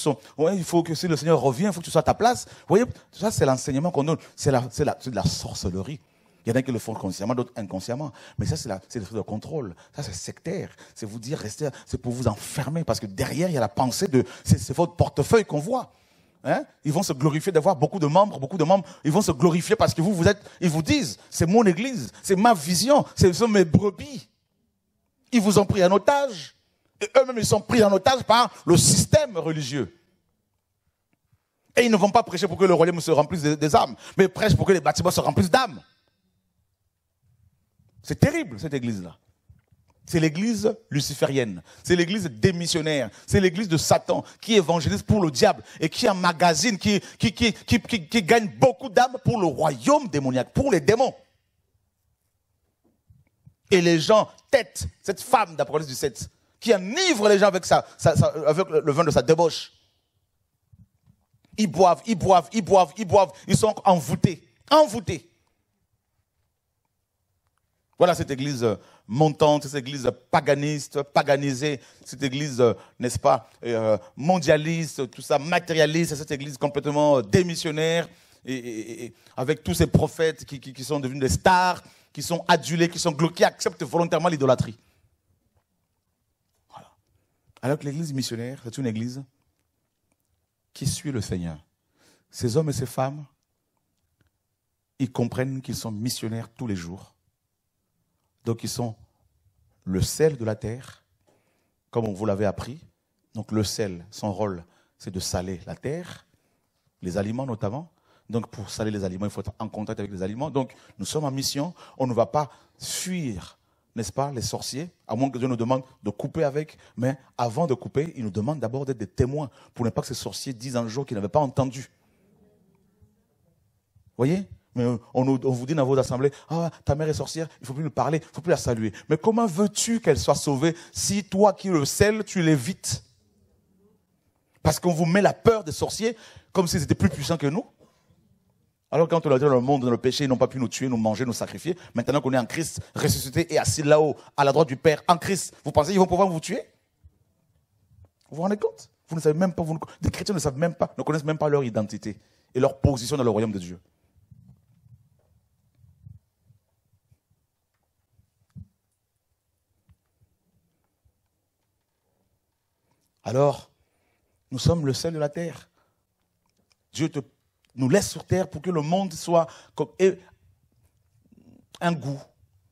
il faut que si le Seigneur revient, il faut que tu sois à ta place. Vous voyez, ça c'est l'enseignement qu'on donne, c'est c'est de la sorcellerie. Il y en a qui le font consciemment, d'autres inconsciemment. Mais ça, c'est le fait de contrôle. Ça, c'est sectaire. C'est vous dire, restez, c'est pour vous enfermer. Parce que derrière, il y a la pensée de, c'est votre portefeuille qu'on voit. Hein? ils vont se glorifier d'avoir beaucoup de membres, beaucoup de membres. Ils vont se glorifier parce que vous, vous êtes, ils vous disent, c'est mon église, c'est ma vision, ce sont mes brebis. Ils vous ont pris en otage. Et eux-mêmes, ils sont pris en otage par le système religieux. Et ils ne vont pas prêcher pour que le royaume se remplisse des, âmes, mais prêchent pour que les bâtiments se remplissent d'âmes. C'est terrible, cette église-là. C'est l'église luciférienne, c'est l'église démissionnaire, c'est l'église de Satan qui évangélise pour le diable et qui emmagasine, qui, qui, qui, qui gagne beaucoup d'âmes pour le royaume démoniaque, pour les démons. Et les gens têtent cette femme d'Apocalypse 7 qui enivre les gens avec, avec le vin de sa débauche. Ils boivent, ils boivent, ils boivent, ils boivent, ils sont envoûtés, envoûtés. Voilà cette église euh, montante, cette église paganiste, paganisée, cette église, euh, n'est-ce pas, euh, mondialiste, tout ça, matérialiste, cette église complètement démissionnaire, et, avec tous ces prophètes qui, sont devenus des stars, qui sont adulés, qui, sont, qui acceptent volontairement l'idolâtrie. Alors que l'église missionnaire, c'est une église qui suit le Seigneur. Ces hommes et ces femmes, ils comprennent qu'ils sont missionnaires tous les jours donc ils sont le sel de la terre, comme vous l'avez appris. Donc le sel, son rôle, c'est de saler la terre, les aliments notamment. Donc pour saler les aliments, il faut être en contact avec les aliments. Donc nous sommes en mission, on ne va pas fuir, n'est-ce pas, les sorciers, à moins que Dieu nous demande de couper avec. Mais avant de couper, il nous demande d'abord d'être des témoins pour ne pas que ces sorciers disent un jour qu'ils n'avaient pas entendu. Vous Voyez mais on, vous dit dans vos assemblées, ah, ta mère est sorcière, il faut plus lui parler, il faut plus la saluer. Mais comment veux-tu qu'elle soit sauvée si toi qui le scelle, tu l'évites Parce qu'on vous met la peur des sorciers comme s'ils étaient plus puissants que nous. Alors quand on a dit dans le monde, dans le péché, ils n'ont pas pu nous tuer, nous manger, nous sacrifier. Maintenant qu'on est en Christ, ressuscité et assis là-haut, à la droite du Père, en Christ, vous pensez qu'ils vont pouvoir vous tuer Vous vous rendez compte Vous ne savez même pas, vous ne... des chrétiens ne savent même pas, ne connaissent même pas leur identité et leur position dans le royaume de Dieu. Alors, nous sommes le sel de la terre. Dieu te, nous laisse sur terre pour que le monde soit comme, un goût.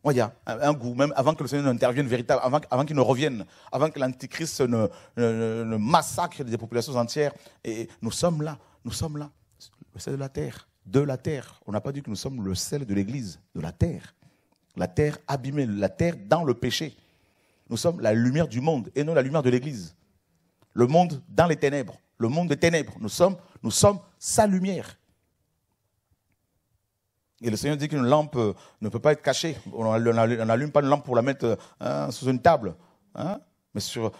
Voyez, oh, un, goût, même avant que le Seigneur n'intervienne véritable, avant, qu'il ne revienne, avant que l'Antichrist ne, ne, massacre des populations entières. Et nous sommes là, nous sommes là, le sel de la terre, de la terre. On n'a pas dit que nous sommes le sel de l'Église, de la terre. La terre abîmée, la terre dans le péché. Nous sommes la lumière du monde et non la lumière de l'Église le monde dans les ténèbres, le monde des ténèbres. Nous sommes, nous sommes sa lumière. Et le Seigneur dit qu'une lampe euh, ne peut pas être cachée. On n'allume pas une lampe pour la mettre euh, hein, sous une table, hein, mais sur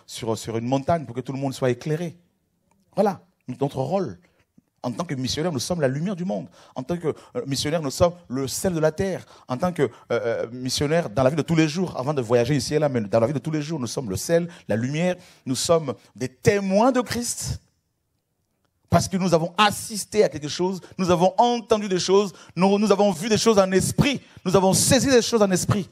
une montagne pour que tout le monde soit éclairé. Voilà notre rôle. En tant que missionnaire, nous sommes la lumière du monde. En tant que euh, missionnaire, nous sommes le sel de la terre. En tant que missionnaires, euh, euh, missionnaire, dans la vie de tous les jours, avant de voyager ici et là, mais dans la vie de tous les jours, nous sommes le sel, la lumière. Nous sommes des témoins de Christ. Parce que nous avons assisté à quelque chose, nous avons entendu des choses, nous avons vu des choses en esprit, nous avons saisi des choses en esprit.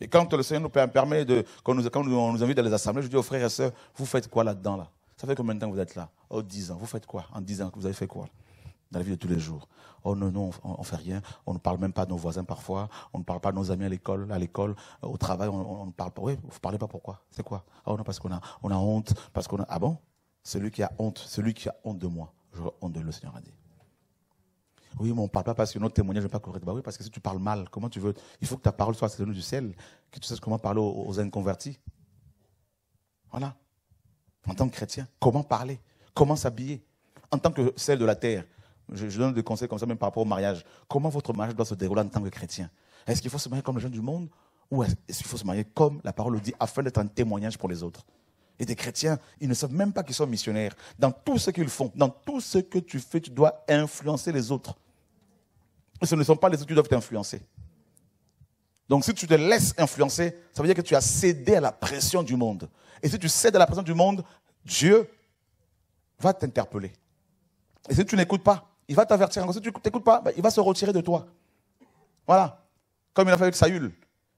Et quand le Seigneur nous permet de, quand, nous, on nous invite à les assembler, je dis aux frères et sœurs, vous faites quoi là-dedans là Ça fait combien de temps que vous êtes là Oh, 10 ans. Vous faites quoi En 10 ans, vous avez fait quoi dans la vie de tous les jours. Oh non, non, on ne fait rien. On ne parle même pas de nos voisins parfois. On ne parle pas de nos amis à l'école, à l'école, euh, au travail. On, ne parle pas. Oui, vous ne parlez pas pourquoi C'est quoi Oh non, parce qu'on a, on a honte. Parce qu'on a. Ah bon Celui qui a honte, celui qui a honte de moi, je honte de le Seigneur a dit. Oui, mais on ne parle pas parce que notre témoignage n'est pas correct. Bah oui, parce que si tu parles mal, comment tu veux Il faut que ta parole soit celle du ciel, que tu saches comment parler aux, inconvertis. Voilà. En tant que chrétien, comment parler Comment s'habiller En tant que celle de la terre, je, je, donne des conseils comme ça même par rapport au mariage. Comment votre mariage doit se dérouler en tant que chrétien Est-ce qu'il faut se marier comme les gens du monde ou est-ce qu'il faut se marier comme la parole le dit afin d'être un témoignage pour les autres et des chrétiens, ils ne savent même pas qu'ils sont missionnaires. Dans tout ce qu'ils font, dans tout ce que tu fais, tu dois influencer les autres ce ne sont pas les autres qui doivent t'influencer. Donc si tu te laisses influencer, ça veut dire que tu as cédé à la pression du monde. Et si tu cèdes à la pression du monde, Dieu va t'interpeller. Et si tu n'écoutes pas, il va t'avertir. Si tu n'écoutes pas, ben, il va se retirer de toi. Voilà. Comme il a fait avec Saül.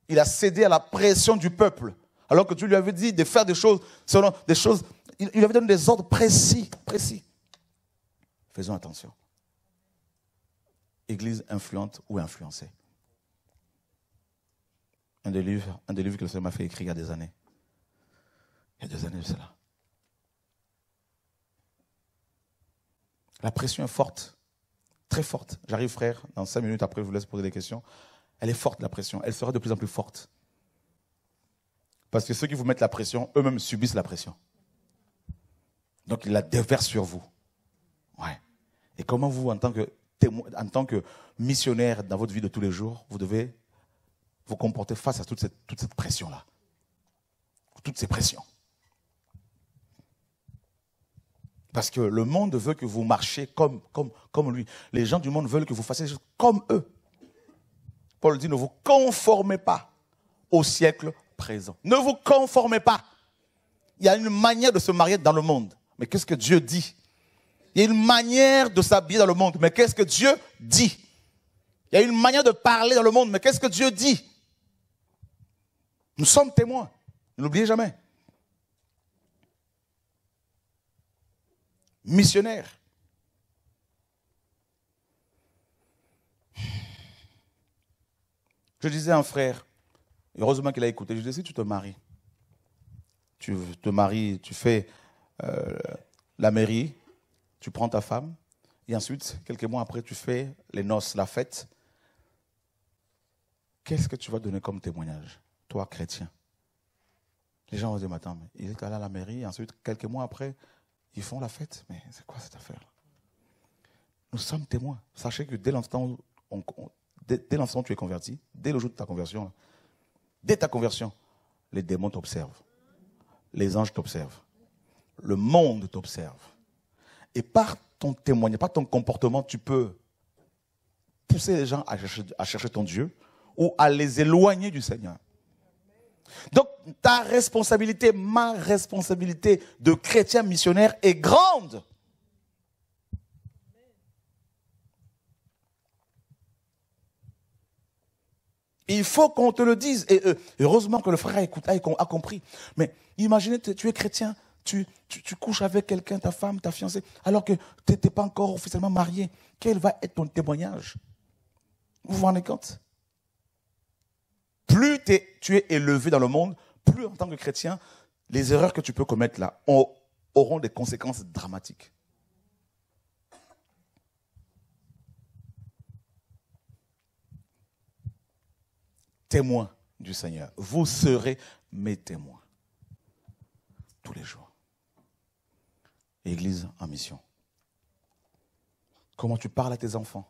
Il a cédé à la pression du peuple. Alors que tu lui avais dit de faire des choses selon des choses. Il lui avait donné des ordres précis, précis. Faisons attention. Église influente ou influencée. Un des livres, un des que le Seigneur m'a fait écrire il y a des années. Il y a des années de cela. La pression est forte, très forte. J'arrive, frère, dans cinq minutes après, je vous laisse poser des questions. Elle est forte, la pression. Elle sera de plus en plus forte. Parce que ceux qui vous mettent la pression, eux-mêmes subissent la pression. Donc ils la déversent sur vous. Ouais. Et comment vous, en tant que en tant que missionnaire dans votre vie de tous les jours, vous devez vous comporter face à toute cette, pression-là. Toutes ces pressions. Parce que le monde veut que vous marchiez comme, comme lui. Les gens du monde veulent que vous fassiez comme eux. Paul dit, ne vous conformez pas au siècle présent. Ne vous conformez pas. Il y a une manière de se marier dans le monde. Mais qu'est-ce que Dieu dit il y a une manière de s'habiller dans le monde. Mais qu'est-ce que Dieu dit Il y a une manière de parler dans le monde. Mais qu'est-ce que Dieu dit Nous sommes témoins. Ne l'oubliez jamais. Missionnaire. Je disais à un frère, heureusement qu'il a écouté, je disais, si tu te maries, tu te maries, tu fais euh, la mairie, tu prends ta femme, et ensuite, quelques mois après, tu fais les noces, la fête. Qu'est-ce que tu vas donner comme témoignage, toi, chrétien Les gens vont dire, mais attends, ils étaient allés à la mairie, et ensuite, quelques mois après, ils font la fête. Mais c'est quoi cette affaire Nous sommes témoins. Sachez que dès l'instant où, dès, où tu es converti, dès le jour de ta conversion, dès ta conversion, les démons t'observent. Les anges t'observent. Le monde t'observe. Et par ton témoignage, par ton comportement, tu peux pousser les gens à chercher, ton Dieu ou à les éloigner du Seigneur. Donc ta responsabilité, ma responsabilité de chrétien missionnaire est grande. Il faut qu'on te le dise. Et euh, heureusement que le frère a, compris. Mais imaginez, tu es chrétien, tu, couches avec quelqu'un, ta femme, ta fiancée, alors que tu n'étais pas encore officiellement marié. Quel va être ton témoignage Vous vous rendez compte Plus tu es élevé dans le monde, plus en tant que chrétien, les erreurs que tu peux commettre là auront des conséquences dramatiques. Témoin du Seigneur. Vous serez mes témoins tous les jours. Église en mission. Comment tu parles à tes enfants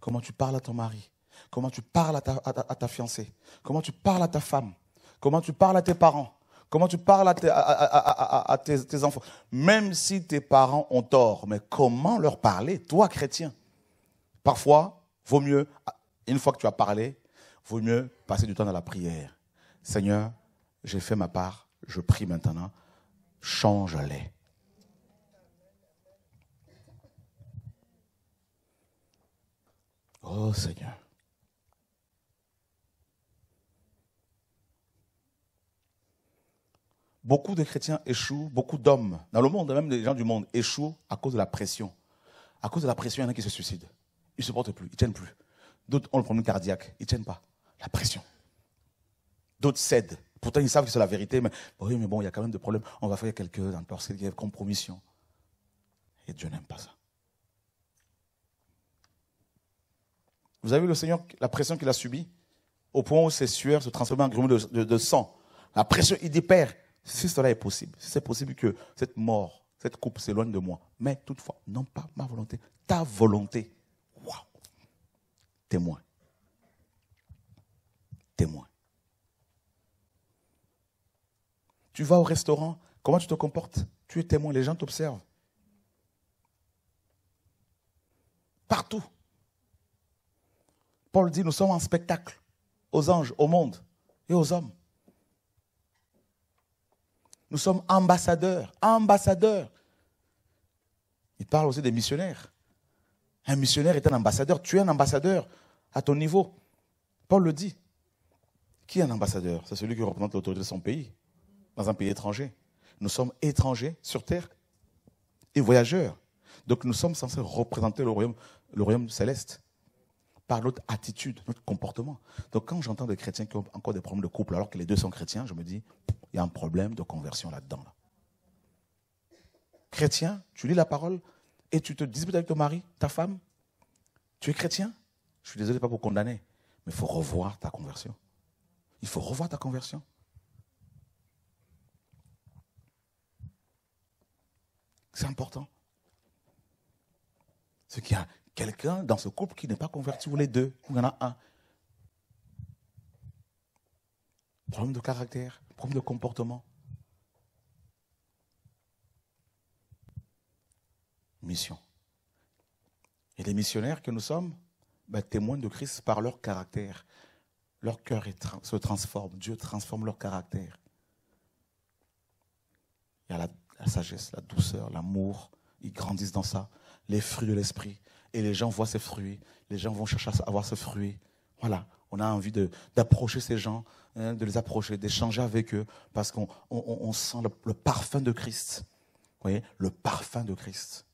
Comment tu parles à ton mari Comment tu parles à ta, fiancée Comment tu parles à ta femme Comment tu parles à tes parents Comment tu parles à, tes, tes enfants Même si tes parents ont tort, mais comment leur parler, toi chrétien Parfois, vaut mieux, une fois que tu as parlé, vaut mieux passer du temps dans la prière. Seigneur, j'ai fait ma part, je prie maintenant, change-les. Oh Seigneur. Beaucoup de chrétiens échouent, beaucoup d'hommes, dans le monde, même les gens du monde, échouent à cause de la pression. À cause de la pression, il y en a qui se suicident. Ils ne supportent plus, ils ne tiennent plus. D'autres ont le problème cardiaque, ils ne tiennent pas. La pression. D'autres cèdent. Pourtant, ils savent que c'est la vérité, mais, oui, mais bon, il y a quand même des problèmes. On va faire quelques parce qu'il y a compromission. Et Dieu n'aime pas ça. Vous avez vu le Seigneur, la pression qu'il a subie, au point où ses sueurs se transforment en grumeaux de, sang. La pression, il dit, Père, si cela est possible, si c'est possible que cette mort, cette coupe s'éloigne de moi, mais toutefois, non pas ma volonté, ta volonté. Waouh Témoin. Témoin. Tu vas au restaurant, comment tu te comportes Tu es témoin, les gens t'observent. Partout. Paul dit, nous sommes en spectacle aux anges, au monde et aux hommes. Nous sommes ambassadeurs, ambassadeurs. Il parle aussi des missionnaires. Un missionnaire est un ambassadeur. Tu es un ambassadeur à ton niveau. Paul le dit. Qui est un ambassadeur C'est celui qui représente l'autorité de son pays, dans un pays étranger. Nous sommes étrangers sur terre et voyageurs. Donc nous sommes censés représenter le royaume, le royaume céleste par notre attitude, notre comportement. Donc quand j'entends des chrétiens qui ont encore des problèmes de couple alors que les deux sont chrétiens, je me dis, il y a un problème de conversion là-dedans. Chrétien, tu lis la parole et tu te disputes avec ton mari, ta femme. Tu es chrétien Je suis désolé pas pour condamner, mais il faut revoir ta conversion. Il faut revoir ta conversion. C'est important. Ce qui a, quelqu'un dans ce couple qui n'est pas converti vous les deux, il y en a un. Problème de caractère, problème de comportement. Mission. Et les missionnaires que nous sommes, ben, témoignent témoins de Christ par leur caractère. Leur cœur se transforme, Dieu transforme leur caractère. Il y a la sagesse, la douceur, l'amour, ils grandissent dans ça, les fruits de l'esprit et les gens voient ces fruits, les gens vont chercher à avoir ce fruit. Voilà, on a envie d'approcher ces gens, hein, de les approcher, d'échanger avec eux, parce qu'on on, sent le, parfum de Christ. Vous voyez, le parfum de Christ.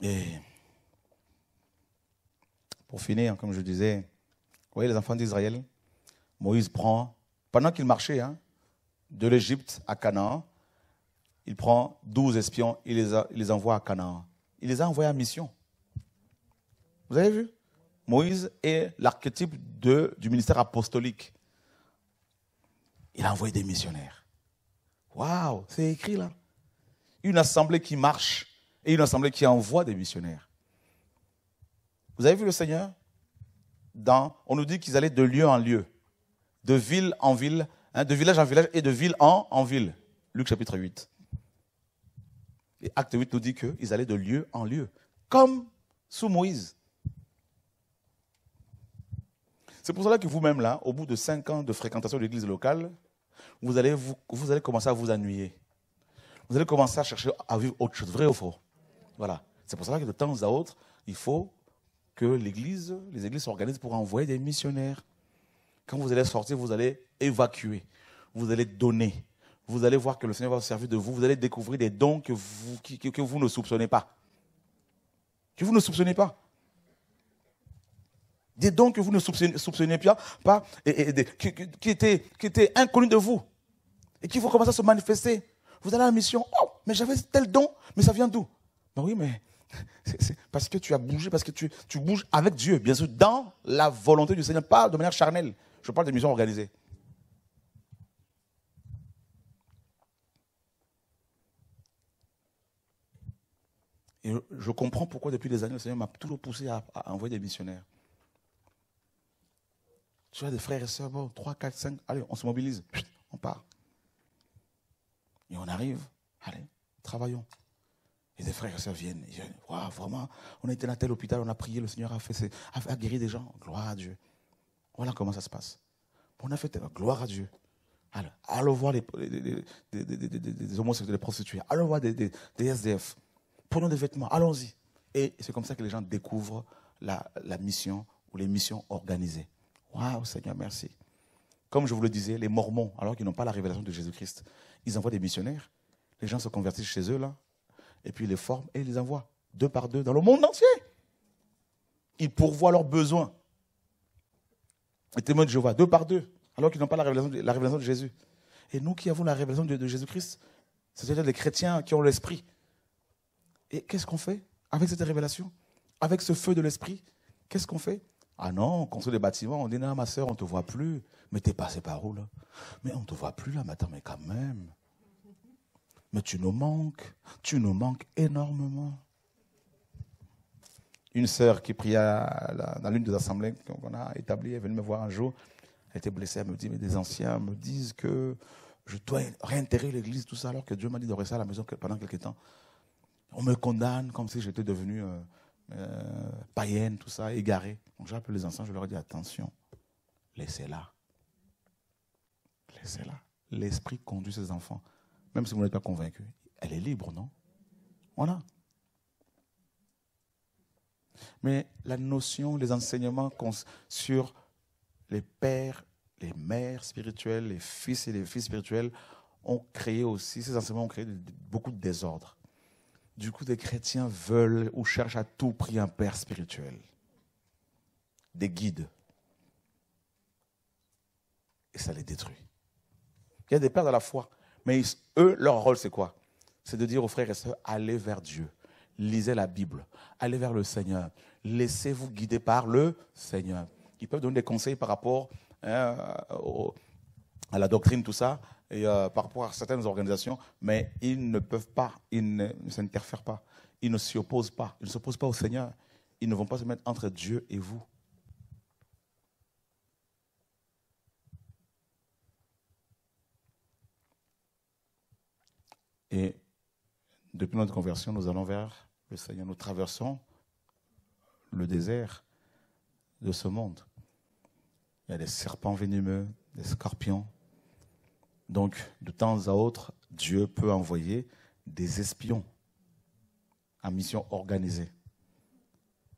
Et pour finir, hein, comme je disais, vous voyez les enfants d'Israël, Moïse prend, pendant qu'il marchait, hein, de l'Égypte à Canaan. Il prend douze espions, et les, envoie à Canaan. Il les a envoyés en mission. Vous avez vu Moïse est l'archétype du ministère apostolique. Il a envoyé des missionnaires. Waouh, c'est écrit là. Une assemblée qui marche et une assemblée qui envoie des missionnaires. Vous avez vu le Seigneur Dans, On nous dit qu'ils allaient de lieu en lieu, de ville en ville, Hein, de village en village et de ville en, ville. Luc chapitre 8. Et acte 8 nous dit qu'ils allaient de lieu en lieu, comme sous Moïse. C'est pour cela que vous-même, là, au bout de cinq ans de fréquentation de l'église locale, vous allez, vous, allez commencer à vous ennuyer. Vous allez commencer à chercher à vivre autre chose, vrai ou faux. Voilà. C'est pour cela que de temps à autre, il faut que l'église, les églises s'organisent pour envoyer des missionnaires. Quand vous allez sortir, vous allez évacuer, vous allez donner, vous allez voir que le Seigneur va se servir de vous, vous allez découvrir des dons que vous, ne soupçonnez pas. Que vous ne soupçonnez pas. Des dons que vous ne soupçonnez, pas, pas et, qui, étaient, inconnus de vous et qui vont commencer à se manifester. Vous allez à la mission, oh, mais j'avais tel don, mais ça vient d'où Ben oui, mais c'est parce que tu as bougé, parce que tu bouges avec Dieu, bien sûr, dans la volonté du Seigneur, pas de manière charnelle. Je parle des missions organisées. Et je comprends pourquoi depuis des années, le Seigneur m'a toujours poussé à, envoyer des missionnaires. Tu as des frères et sœurs, bon, 3, 4, 5, allez, on se mobilise, on part. Et on arrive, allez, travaillons. Et des frères et sœurs viennent. Waouh, vraiment, on a été dans tel hôpital, on a prié, le Seigneur a, fait, a guéri des gens. Gloire à Dieu. Voilà comment ça se passe. On a fait euh, gloire à Dieu. Alors, allons voir les, homosexuels, les prostituées, allons voir des, SDF. Prenons des vêtements, allons-y. Et c'est comme ça que les gens découvrent la, la mission ou les missions organisées. Waouh, Seigneur, merci. Comme je vous le disais, les Mormons, alors qu'ils n'ont pas la révélation de Jésus-Christ, ils envoient des missionnaires. Les gens se convertissent chez eux, là, et puis ils les forment et ils les envoient deux par deux dans le monde entier. Ils pourvoient leurs besoins les témoins de Jéhovah, deux par deux, alors qu'ils n'ont pas la révélation, de, Jésus. Et nous qui avons la révélation de, Jésus-Christ, c'est-à-dire les chrétiens qui ont l'esprit. Et qu'est-ce qu'on fait avec cette révélation Avec ce feu de l'esprit Qu'est-ce qu'on fait Ah non, on construit des bâtiments, on dit non, ma soeur, on ne te voit plus. Mais t'es passé par où là Mais on ne te voit plus là, mais mais quand même. Mais tu nous manques, tu nous manques énormément une sœur qui pria dans l'une des assemblées qu'on a établies, elle est me voir un jour. Elle était blessée, elle me dit, mais des anciens me disent que je dois réintégrer l'église, tout ça, alors que Dieu m'a dit de rester à la maison pendant quelques temps. On me condamne comme si j'étais devenu euh, euh, païenne, tout ça, égaré. Donc j'appelle les anciens, je leur dis, attention, laissez-la. Laissez-la. L'esprit conduit ses enfants. Même si vous n'êtes pas convaincu, elle est libre, non Voilà. Mais la notion, les enseignements sur les pères, les mères spirituelles, les fils et les filles spirituelles ont créé aussi, ces enseignements ont créé beaucoup de désordre. Du coup, des chrétiens veulent ou cherchent à tout prix un père spirituel, des guides. Et ça les détruit. Il y a des pères de la foi, mais eux, leur rôle, c'est quoi C'est de dire aux frères et sœurs, allez vers Dieu lisez la Bible, allez vers le Seigneur, laissez-vous guider par le Seigneur. Ils peuvent donner des conseils par rapport euh, à la doctrine, tout ça, et, euh, par rapport à certaines organisations, mais ils ne peuvent pas, ils ne s'interfèrent pas, ils ne s'y opposent pas, ils ne s'opposent pas au Seigneur, ils ne vont pas se mettre entre Dieu et vous. Et depuis notre conversion, nous allons vers nous traversons le désert de ce monde. Il y a des serpents venimeux, des scorpions. Donc, de temps à autre, Dieu peut envoyer des espions à mission organisée.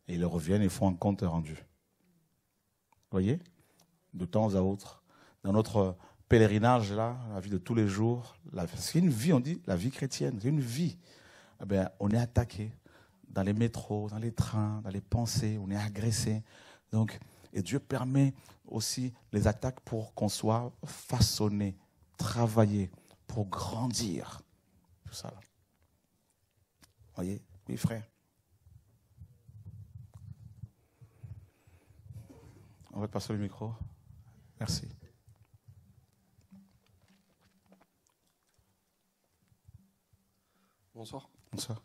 Et ils reviennent et font un compte rendu. Vous voyez De temps à autre. Dans notre pèlerinage, là, la vie de tous les jours, c'est une vie, on dit, la vie chrétienne, c'est une vie. Eh bien, on est attaqué, dans les métros, dans les trains, dans les pensées, on est agressé. Donc, et Dieu permet aussi les attaques pour qu'on soit façonné, travaillé, pour grandir. Tout ça. Là. Voyez, oui, frère. On va passer le micro. Merci. Bonsoir. Bonsoir.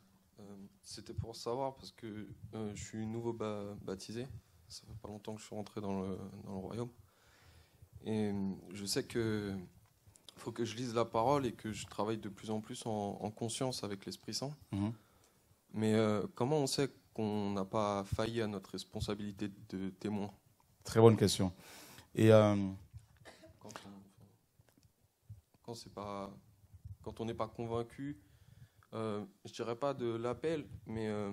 C'était pour savoir, parce que euh, je suis nouveau baptisé. Ça fait pas longtemps que je suis rentré dans le, dans le royaume. Et je sais que faut que je lise la parole et que je travaille de plus en plus en, conscience avec l'Esprit Saint. Mhm. Mais euh, comment on sait qu'on n'a pas failli à notre responsabilité de témoin Très bonne question. Et euh, quand on n'est pas convaincu je euh, je dirais pas de l'appel, mais euh,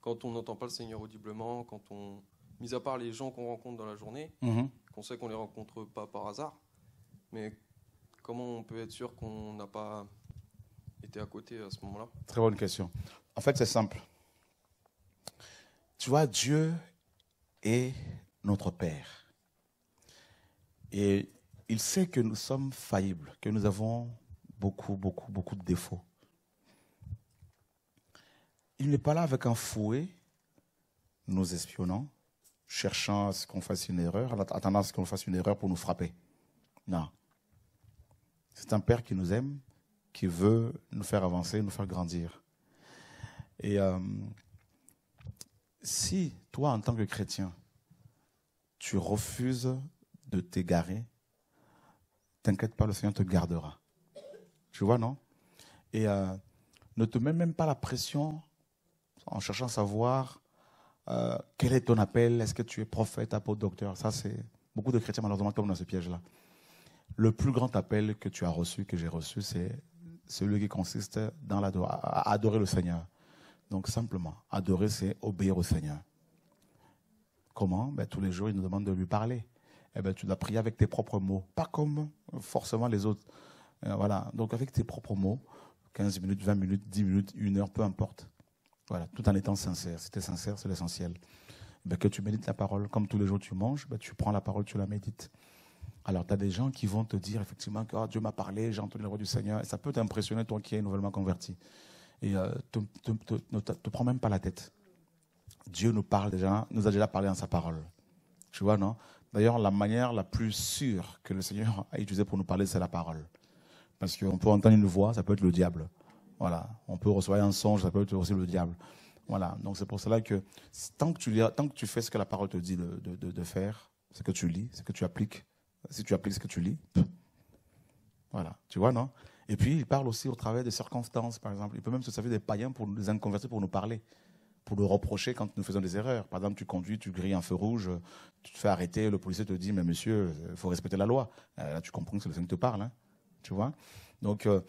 quand on n'entend pas le Seigneur audiblement, quand on, mis à part les gens qu'on rencontre dans la journée, mhm. qu'on sait qu'on les rencontre pas par hasard, mais comment on peut être sûr qu'on n'a pas été à côté à ce moment-là Très bonne question. En fait, c'est simple. Tu vois, Dieu est notre Père. Et il sait que nous sommes faillibles, que nous avons beaucoup, beaucoup, beaucoup de défauts. Il n'est pas là avec un fouet, nous espionnant, cherchant à ce qu'on fasse une erreur, attendant à ce qu'on fasse une erreur pour nous frapper. Non. C'est un Père qui nous aime, qui veut nous faire avancer, nous faire grandir. Et euh, si toi, en tant que chrétien, tu refuses de t'égarer, t'inquiète pas, le Seigneur te gardera. Tu vois, non Et euh, ne te mets même pas la pression en cherchant à savoir euh, quel est ton appel, est-ce que tu es prophète, apôtre, docteur. Ça, c'est beaucoup de chrétiens malheureusement tombent dans ce piège-là. Le plus grand appel que tu as reçu, que j'ai reçu, c'est celui qui consiste dans à adorer le Seigneur. Donc simplement, adorer, c'est obéir au Seigneur. Comment ben, Tous les jours, il nous demande de lui parler. Eh ben, tu dois prier avec tes propres mots, pas comme euh, forcément les autres. Euh, voilà, donc avec tes propres mots, 15 minutes, 20 minutes, 10 minutes, 1 heure, peu importe. Voilà, tout en étant sincère. Si tu es sincère, c'est l'essentiel. Ben, que tu médites la parole, comme tous les jours tu manges, ben, tu prends la parole, tu la médites. Alors, tu as des gens qui vont te dire effectivement que oh, Dieu m'a parlé, j'ai entendu la voix du Seigneur. Et ça peut t'impressionner, toi qui es nouvellement converti. Et euh, ne te, prends même pas la tête. Dieu nous parle déjà, nous a déjà parlé en sa parole. Tu vois, non D'ailleurs, la manière la plus sûre que le Seigneur a utilisée pour nous parler, c'est la parole. Parce qu'on peut entendre une voix, ça peut être le diable. Voilà, on peut recevoir un songe, ça peut être aussi le diable. Voilà, donc c'est pour cela que tant que tu tant que tu fais ce que la parole te dit de, faire, ce que tu lis, ce que tu appliques, si tu appliques ce que tu lis, voilà, tu vois, non Et puis il parle aussi au travers des circonstances, par exemple. Il peut même se servir des païens pour nous inconvertir, pour nous parler, pour nous reprocher quand nous faisons des erreurs. Par exemple, tu conduis, tu grilles un feu rouge, tu te fais arrêter, le policier te dit, mais monsieur, il euh, faut respecter la loi. Euh, là, tu comprends que c'est le Seigneur qui te parle, hein. tu vois Donc euh,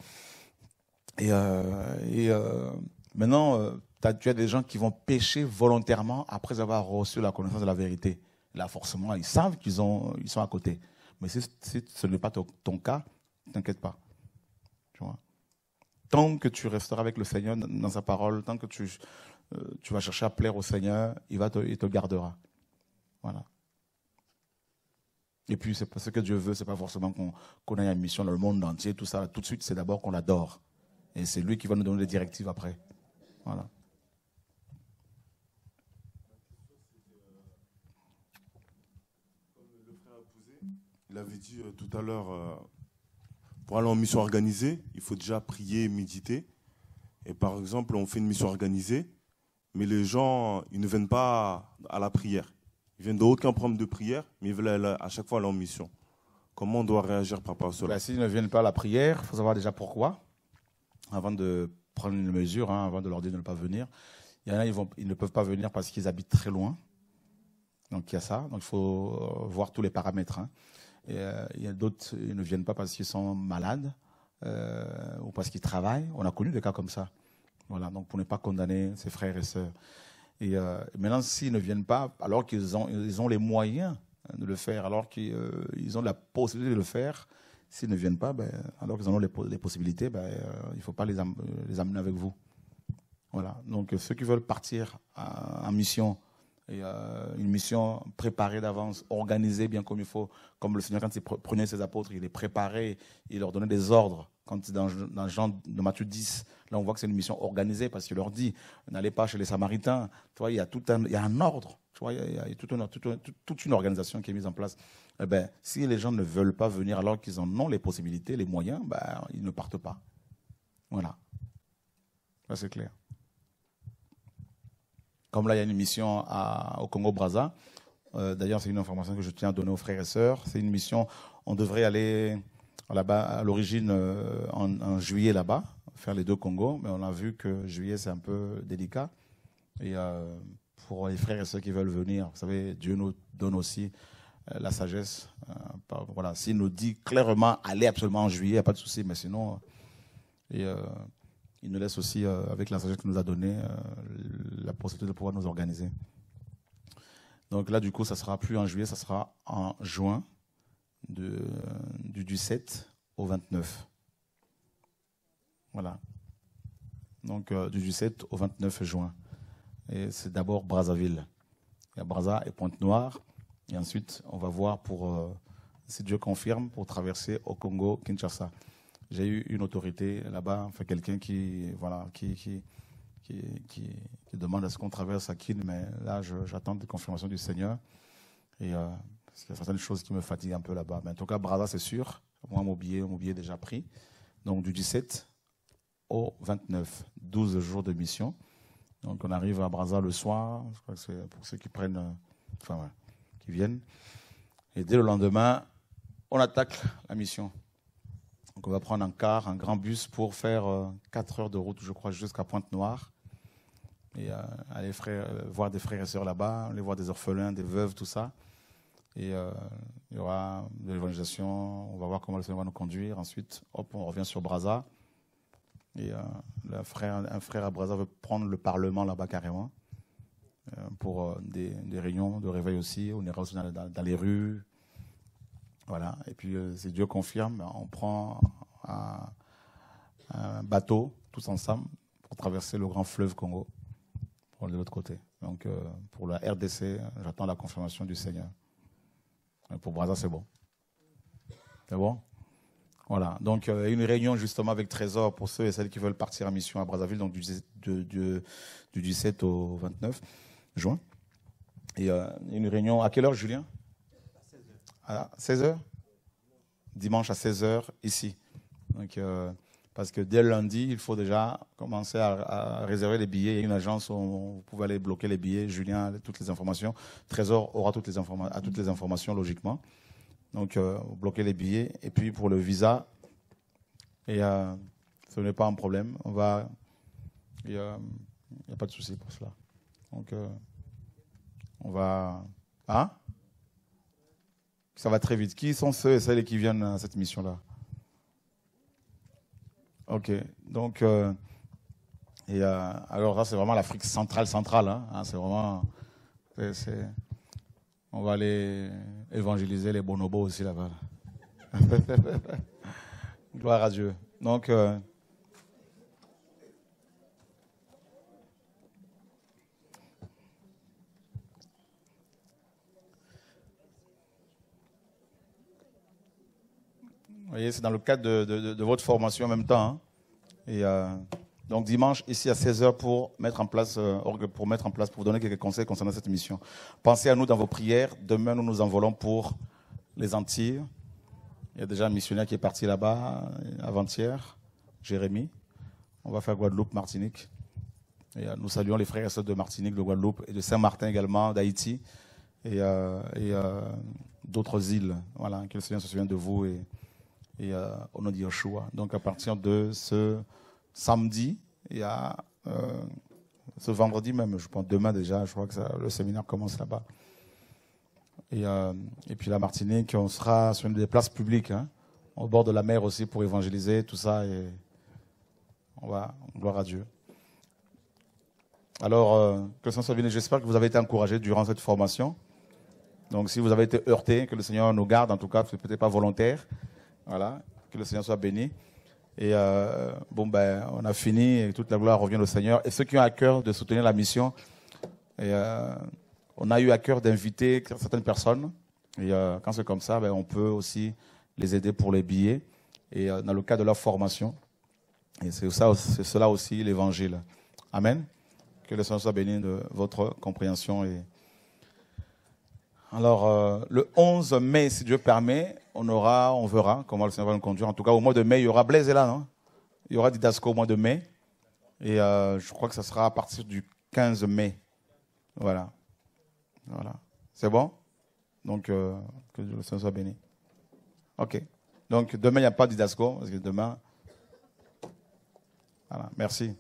et, euh, et euh, maintenant, euh, tu as des gens qui vont pécher volontairement après avoir reçu la connaissance de la vérité. Là, forcément, ils savent qu'ils ils sont à côté. Mais si, ce n'est pas ton, cas, t'inquiète pas. Tu vois tant que tu resteras avec le Seigneur dans sa parole, tant que tu, tu vas chercher à plaire au Seigneur, il, va te, il te gardera. Voilà. Et puis, c'est pas ce que Dieu veut, c'est pas forcément qu'on ait une mission dans le monde entier, tout ça. Tout de suite, c'est d'abord qu'on l'adore. Et c'est lui qui va nous donner les directives après. Voilà. Il avait dit euh, tout à l'heure, euh, pour aller en mission organisée, il faut déjà prier et méditer. Et par exemple, on fait une mission organisée, mais les gens, ils ne viennent pas à la prière. Ils viennent d'aucun problème de prière, mais ils veulent à chaque fois aller en mission. Comment on doit réagir par rapport à cela bah, S'ils ne viennent pas à la prière, il faut savoir déjà pourquoi avant de prendre une mesure, hein, avant de leur dire de ne pas venir. Il y en a, ils, ne peuvent pas venir parce qu'ils habitent très loin. Donc il y a ça. Donc il faut euh, voir tous les paramètres. Hein. Euh, il y a d'autres, ils ne viennent pas parce qu'ils sont malades euh, ou parce qu'ils travaillent. On a connu des cas comme ça. Voilà, donc pour ne pas condamner ses frères et sœurs. Et maintenant, s'ils ne viennent pas, alors qu'ils ont, ils ont les moyens de le faire, alors qu'ils ont la possibilité de le faire, S'ils ne viennent pas, ben, alors qu'ils en ont les, possibilités, ben, euh, il ne faut pas les, euh, les, amener avec vous. Voilà. Donc euh, ceux qui veulent partir en mission y a euh, une mission préparée d'avance, organisée bien comme il faut. Comme le Seigneur, quand il prenait ses apôtres, il les préparait, il leur donnait des ordres. Quand dans, Jean, de Matthieu 10, là on voit que c'est une mission organisée parce qu'il leur dit n'allez pas chez les Samaritains. Tu vois, il y a tout un, il y a un ordre. Tu vois, il y a, toute, une, organisation qui est mise en place. Eh ben, si les gens ne veulent pas venir alors qu'ils en ont les possibilités, les moyens, ben, ils ne partent pas. Voilà. Ça c'est clair. Comme là, il y a une mission au Congo-Braza. Euh, d'ailleurs, c'est une information que je tiens à donner aux frères et sœurs. C'est une mission, on devrait aller là-bas, à l'origine, euh, en, juillet là-bas, faire les deux Congo, Mais on a vu que juillet, c'est un peu délicat. Et euh, pour les frères et sœurs qui veulent venir, vous savez, Dieu nous donne aussi la sagesse. voilà, s'il nous dit clairement, allez absolument en juillet, a pas de souci, mais sinon, et, il nous laisse aussi, euh, avec l'instruction qu'il nous a donné, euh, la possibilité de pouvoir nous organiser. Donc là, du coup, ça sera plus en juillet, ça sera en juin, euh, du, 17 7 au 29. Voilà. Donc du 17 au 29 juin. Et c'est d'abord Brazzaville. Il y a Brazza et Pointe-Noire. Et ensuite, on va voir pour, si Dieu confirme, pour traverser au Congo-Kinshasa j'ai eu une autorité là-bas, enfin quelqu'un qui, voilà, qui, qui, qui, demande à ce qu'on traverse à Kine. mais là, j'attends des confirmations du Seigneur. Et euh, il y a certaines choses qui me fatiguent un peu là-bas. Mais en tout cas, Brazza c'est sûr. Moi, mon billet, mon billet est déjà pris. Donc, du 17 au 29, 12 jours de mission. Donc, on arrive à Brazza le soir. c'est pour ceux qui prennent, qui viennent. Et dès le lendemain, on attaque la mission on va prendre un car, un grand bus pour faire 4 euh, heures de route, je crois, jusqu'à Pointe-Noire. Et euh, aller euh, voir des frères et sœurs là-bas, aller voir des orphelins, des veuves, tout ça. Et il y aura de l'évangélisation, on va voir comment le Seigneur va nous conduire. Ensuite, hop, on revient sur Braza. Et un frère à Braza veut prendre le Parlement là-bas carrément, pour des, réunions de réveil aussi. On ira aussi dans les rues, voilà. Et puis, euh, si Dieu confirme, on prend un, bateau tous ensemble pour traverser le grand fleuve Congo pour aller de l'autre côté. Donc euh, pour la RDC, j'attends la confirmation du Seigneur. pour Brazza, c'est bon. C'est bon Voilà. Donc euh, une réunion justement avec Trésor pour ceux et celles qui veulent partir en mission à Brazzaville, donc du, du, du, 17 au 29 juin. Et une réunion à quelle heure, Julien à 16h Dimanche à 16h ici. Donc, euh, parce que dès lundi, il faut déjà commencer à, réserver les billets. Il y a une agence où vous pouvez aller bloquer les billets. Julien a toutes les informations. Trésor aura toutes les, informa à toutes les informations, logiquement. Donc, euh, bloquer les billets. Et puis, pour le visa, et, euh, ce n'est pas un problème. On va. Il n'y a, pas de souci pour cela. Donc, on va. ah? Ça va très vite. Qui sont ceux et celles qui viennent à cette mission-là Ok, donc, euh, et, euh, alors là, c'est vraiment l'Afrique centrale, centrale. Hein. Hein, c'est vraiment. on va aller évangéliser les bonobos aussi là-bas. Gloire à Dieu. Donc. Euh, voyez, c'est dans le cadre de, votre formation en même temps. Hein. Et euh, donc dimanche, ici à 16h, pour mettre en place, euh, pour mettre en place, pour vous donner quelques conseils concernant cette mission. Pensez à nous dans vos prières. Demain, nous nous envolons pour les Antilles. Il y a déjà un missionnaire qui est parti là-bas euh, avant-hier, Jérémy. On va faire Guadeloupe, Martinique. Et nous saluons les frères et sœurs de Martinique, de Guadeloupe et de Saint-Martin également, d'Haïti et, d'autres îles. Voilà, que le Seigneur se souvienne de vous et et euh, au nom de Yeshua. Donc à partir de ce samedi, il y euh, ce vendredi même, je pense demain déjà, je crois que le séminaire commence là-bas. Euh, et, puis la Martinique, on sera sur une des places publiques, hein, au bord de la mer aussi pour évangéliser, tout ça. Et on va, gloire à Dieu. Alors, euh, que le Seigneur soit bien, J'espère que vous avez été encouragés durant cette formation. Donc, si vous avez été heurté, que le Seigneur nous garde, en tout cas, n'est peut-être pas volontaire. Voilà, que le Seigneur soit béni. Et euh, bon, ben, on a fini, et toute la gloire revient au Seigneur. Et ceux qui ont à cœur de soutenir la mission, et, euh, on a eu à cœur d'inviter certaines personnes. Et euh, quand c'est comme ça, ben, on peut aussi les aider pour les billets, et dans le cas de leur formation. Et c'est, ça, c'est cela aussi l'évangile. Amen. Que le Seigneur soit béni de votre compréhension. Et... Alors, le 11 mai, si Dieu permet, on aura, on verra comment le Seigneur va nous conduire. En tout cas, au mois de mai, il y aura Blaise là, non hein. Il y aura Didasco au mois de mai. Et euh, je crois que ça sera à partir du 15 mai. Voilà. Voilà. C'est bon Donc, euh, que le Seigneur soit béni. OK. Donc, demain, il n'y a pas Didasco, parce que demain. Voilà. Merci.